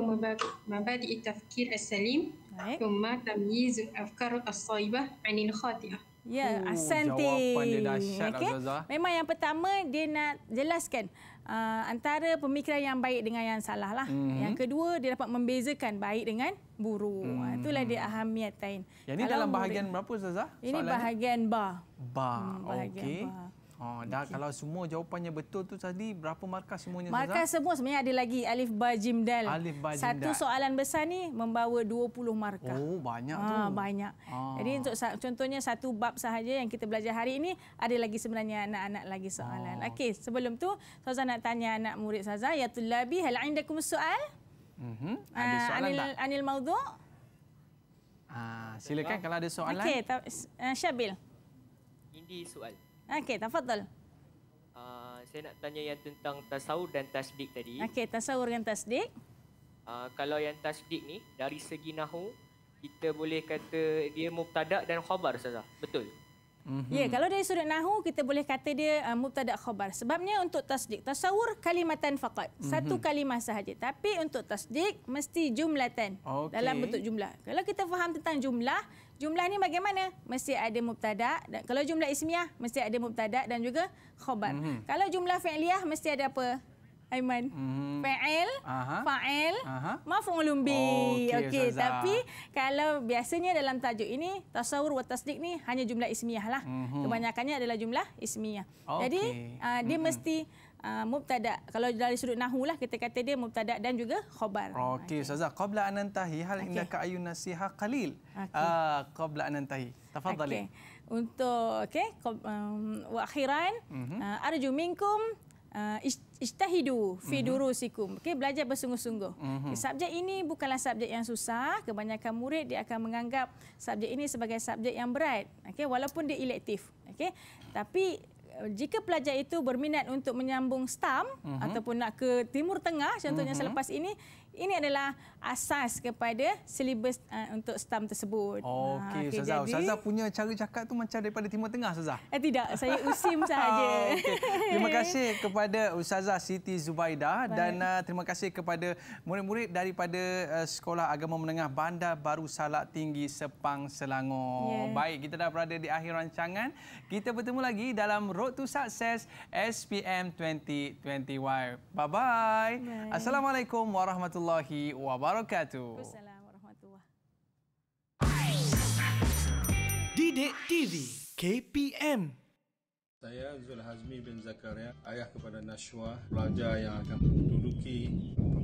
mabadi' at-tafkir as-salim thumma tamyiz al-afkar as-sayibah 'an khatiah Ya, oh, asanti. Jawapan dia dahsyat okay. Memang yang pertama dia nak jelaskan uh, antara pemikiran yang baik dengan yang salah lah. Mm-hmm. Yang kedua dia dapat membezakan baik dengan buruk. Mm-hmm. Itulah dia ahamiyat tain. ini dalam bahagian murid, berapa Ustazah? Ini bahagian ba. Ba. Hmm, bahagian okay. ba. Oh, dah okay. kalau semua jawapannya betul tu tadi, berapa markah semuanya? Markah Zaza? semua sebenarnya ada lagi. Alif Ba Jim Dal. Alif Ba Jim Satu soalan besar ni membawa 20 markah. Oh, banyak ha, tu. banyak. Ha. Jadi untuk contohnya satu bab sahaja yang kita belajar hari ini, ada lagi sebenarnya anak-anak lagi soalan. Ha. Okey, sebelum tu, Saza nak tanya anak murid Saza. Ya tulabi, hal indakum soal? mm ah, Ada soalan anil, tak? Anil Maudu? Ah, silakan oh. kalau ada soalan. Okey, uh, Syabil. Indi soal. Okey, Tafadhal. Uh, saya nak tanya yang tentang tasawur dan tasdik tadi. Okey, tasawur dan tasdik. Uh, kalau yang tasdik ni, dari segi nahu, kita boleh kata dia mubtada dan khabar, Ustazah. Betul? Mm-hmm. Ya, kalau dari sudut nahu, kita boleh kata dia uh, ah, mubtadak khabar. Sebabnya untuk tasdik, tasawur kalimatan faqad. Mm-hmm. Satu kalimah sahaja. Tapi untuk tasdik, mesti jumlatan okay. dalam bentuk jumlah. Kalau kita faham tentang jumlah, jumlah ni bagaimana? Mesti ada mubtada. kalau jumlah ismiah, mesti ada mubtada dan juga khobar. Mm -hmm. Kalau jumlah fi'liyah, mesti ada apa? Aiman. Hmm. Fa'il, fa'il, maf'ulumbi. Okey, okay. tapi kalau biasanya dalam tajuk ini, tasawur wa tasdik ni hanya jumlah ismiah lah. Mm -hmm. Kebanyakannya adalah jumlah ismiah. Okay. Jadi, uh, dia mm -hmm. mesti... Ah, mubtada kalau dari sudut nahu lah kita kata dia mubtada dan juga khabar ah, okey ustazah okay. qabla an antahi hal okay. indaka ayun nasiha qalil okay. uh, ah, qabla an tafadhali okay. untuk okey um, wa akhiran mm-hmm. uh, arju minkum Uh, ishtahidu fi mhm. durusikum okey belajar bersungguh-sungguh mhm. okay, subjek ini bukanlah subjek yang susah kebanyakan murid dia akan menganggap subjek ini sebagai subjek yang berat Okay, walaupun dia elektif Okay, tapi jika pelajar itu berminat untuk menyambung STAM uh-huh. ataupun nak ke Timur Tengah contohnya uh-huh. selepas ini ini adalah asas kepada silibus uh, untuk STAM tersebut. Oh, ah, okey, okay, Sazah. Jadi... Sazah punya cara cakap tu macam daripada Timur Tengah, Sazah. Eh, tidak, saya usim (laughs) sahaja. Ah, okay. Terima kasih kepada Ustazah Siti Zubaida dan uh, terima kasih kepada murid-murid daripada uh, Sekolah Agama Menengah Bandar Baru Salak Tinggi Sepang Selangor. Yeah. Baik, kita dah berada di akhir rancangan. Kita bertemu lagi dalam Road to Success SPM 2021. y Bye bye. Assalamualaikum warahmatullahi wabarakatuh. Didik TV KPM saya Zul Hazmi bin Zakaria, ayah kepada Nashwa, pelajar yang akan menduduki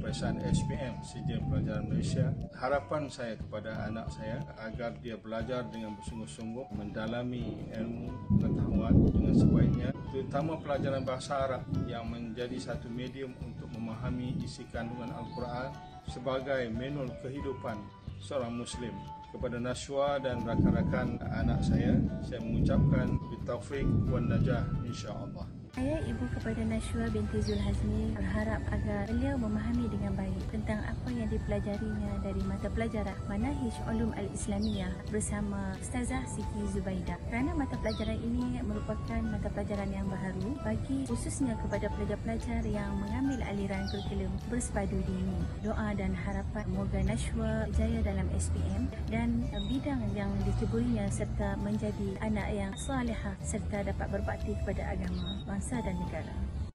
Perpesan SPM Sejen Pelajaran Malaysia Harapan saya kepada anak saya Agar dia belajar dengan bersungguh-sungguh Mendalami ilmu pengetahuan dengan sebaiknya Terutama pelajaran Bahasa Arab Yang menjadi satu medium untuk memahami isi kandungan Al-Quran Sebagai manual kehidupan seorang Muslim kepada Nashwa dan rakan-rakan anak saya, saya mengucapkan bitaufik wan najah insya-Allah. Ayah ibu kepada Nashua binti Zulhazmi berharap agar beliau memahami dengan baik tentang apa yang dipelajarinya dari mata pelajaran Manahij Ulum Al-Islamiyah bersama Ustazah Siti Zubaida. Kerana mata pelajaran ini merupakan mata pelajaran yang baru bagi khususnya kepada pelajar-pelajar yang mengambil aliran kurikulum bersepadu di ini. Doa dan harapan moga Nashua jaya dalam SPM dan bidang yang dikeburinya serta menjadi anak yang salihah serta dapat berbakti kepada agama bangsa dan negara.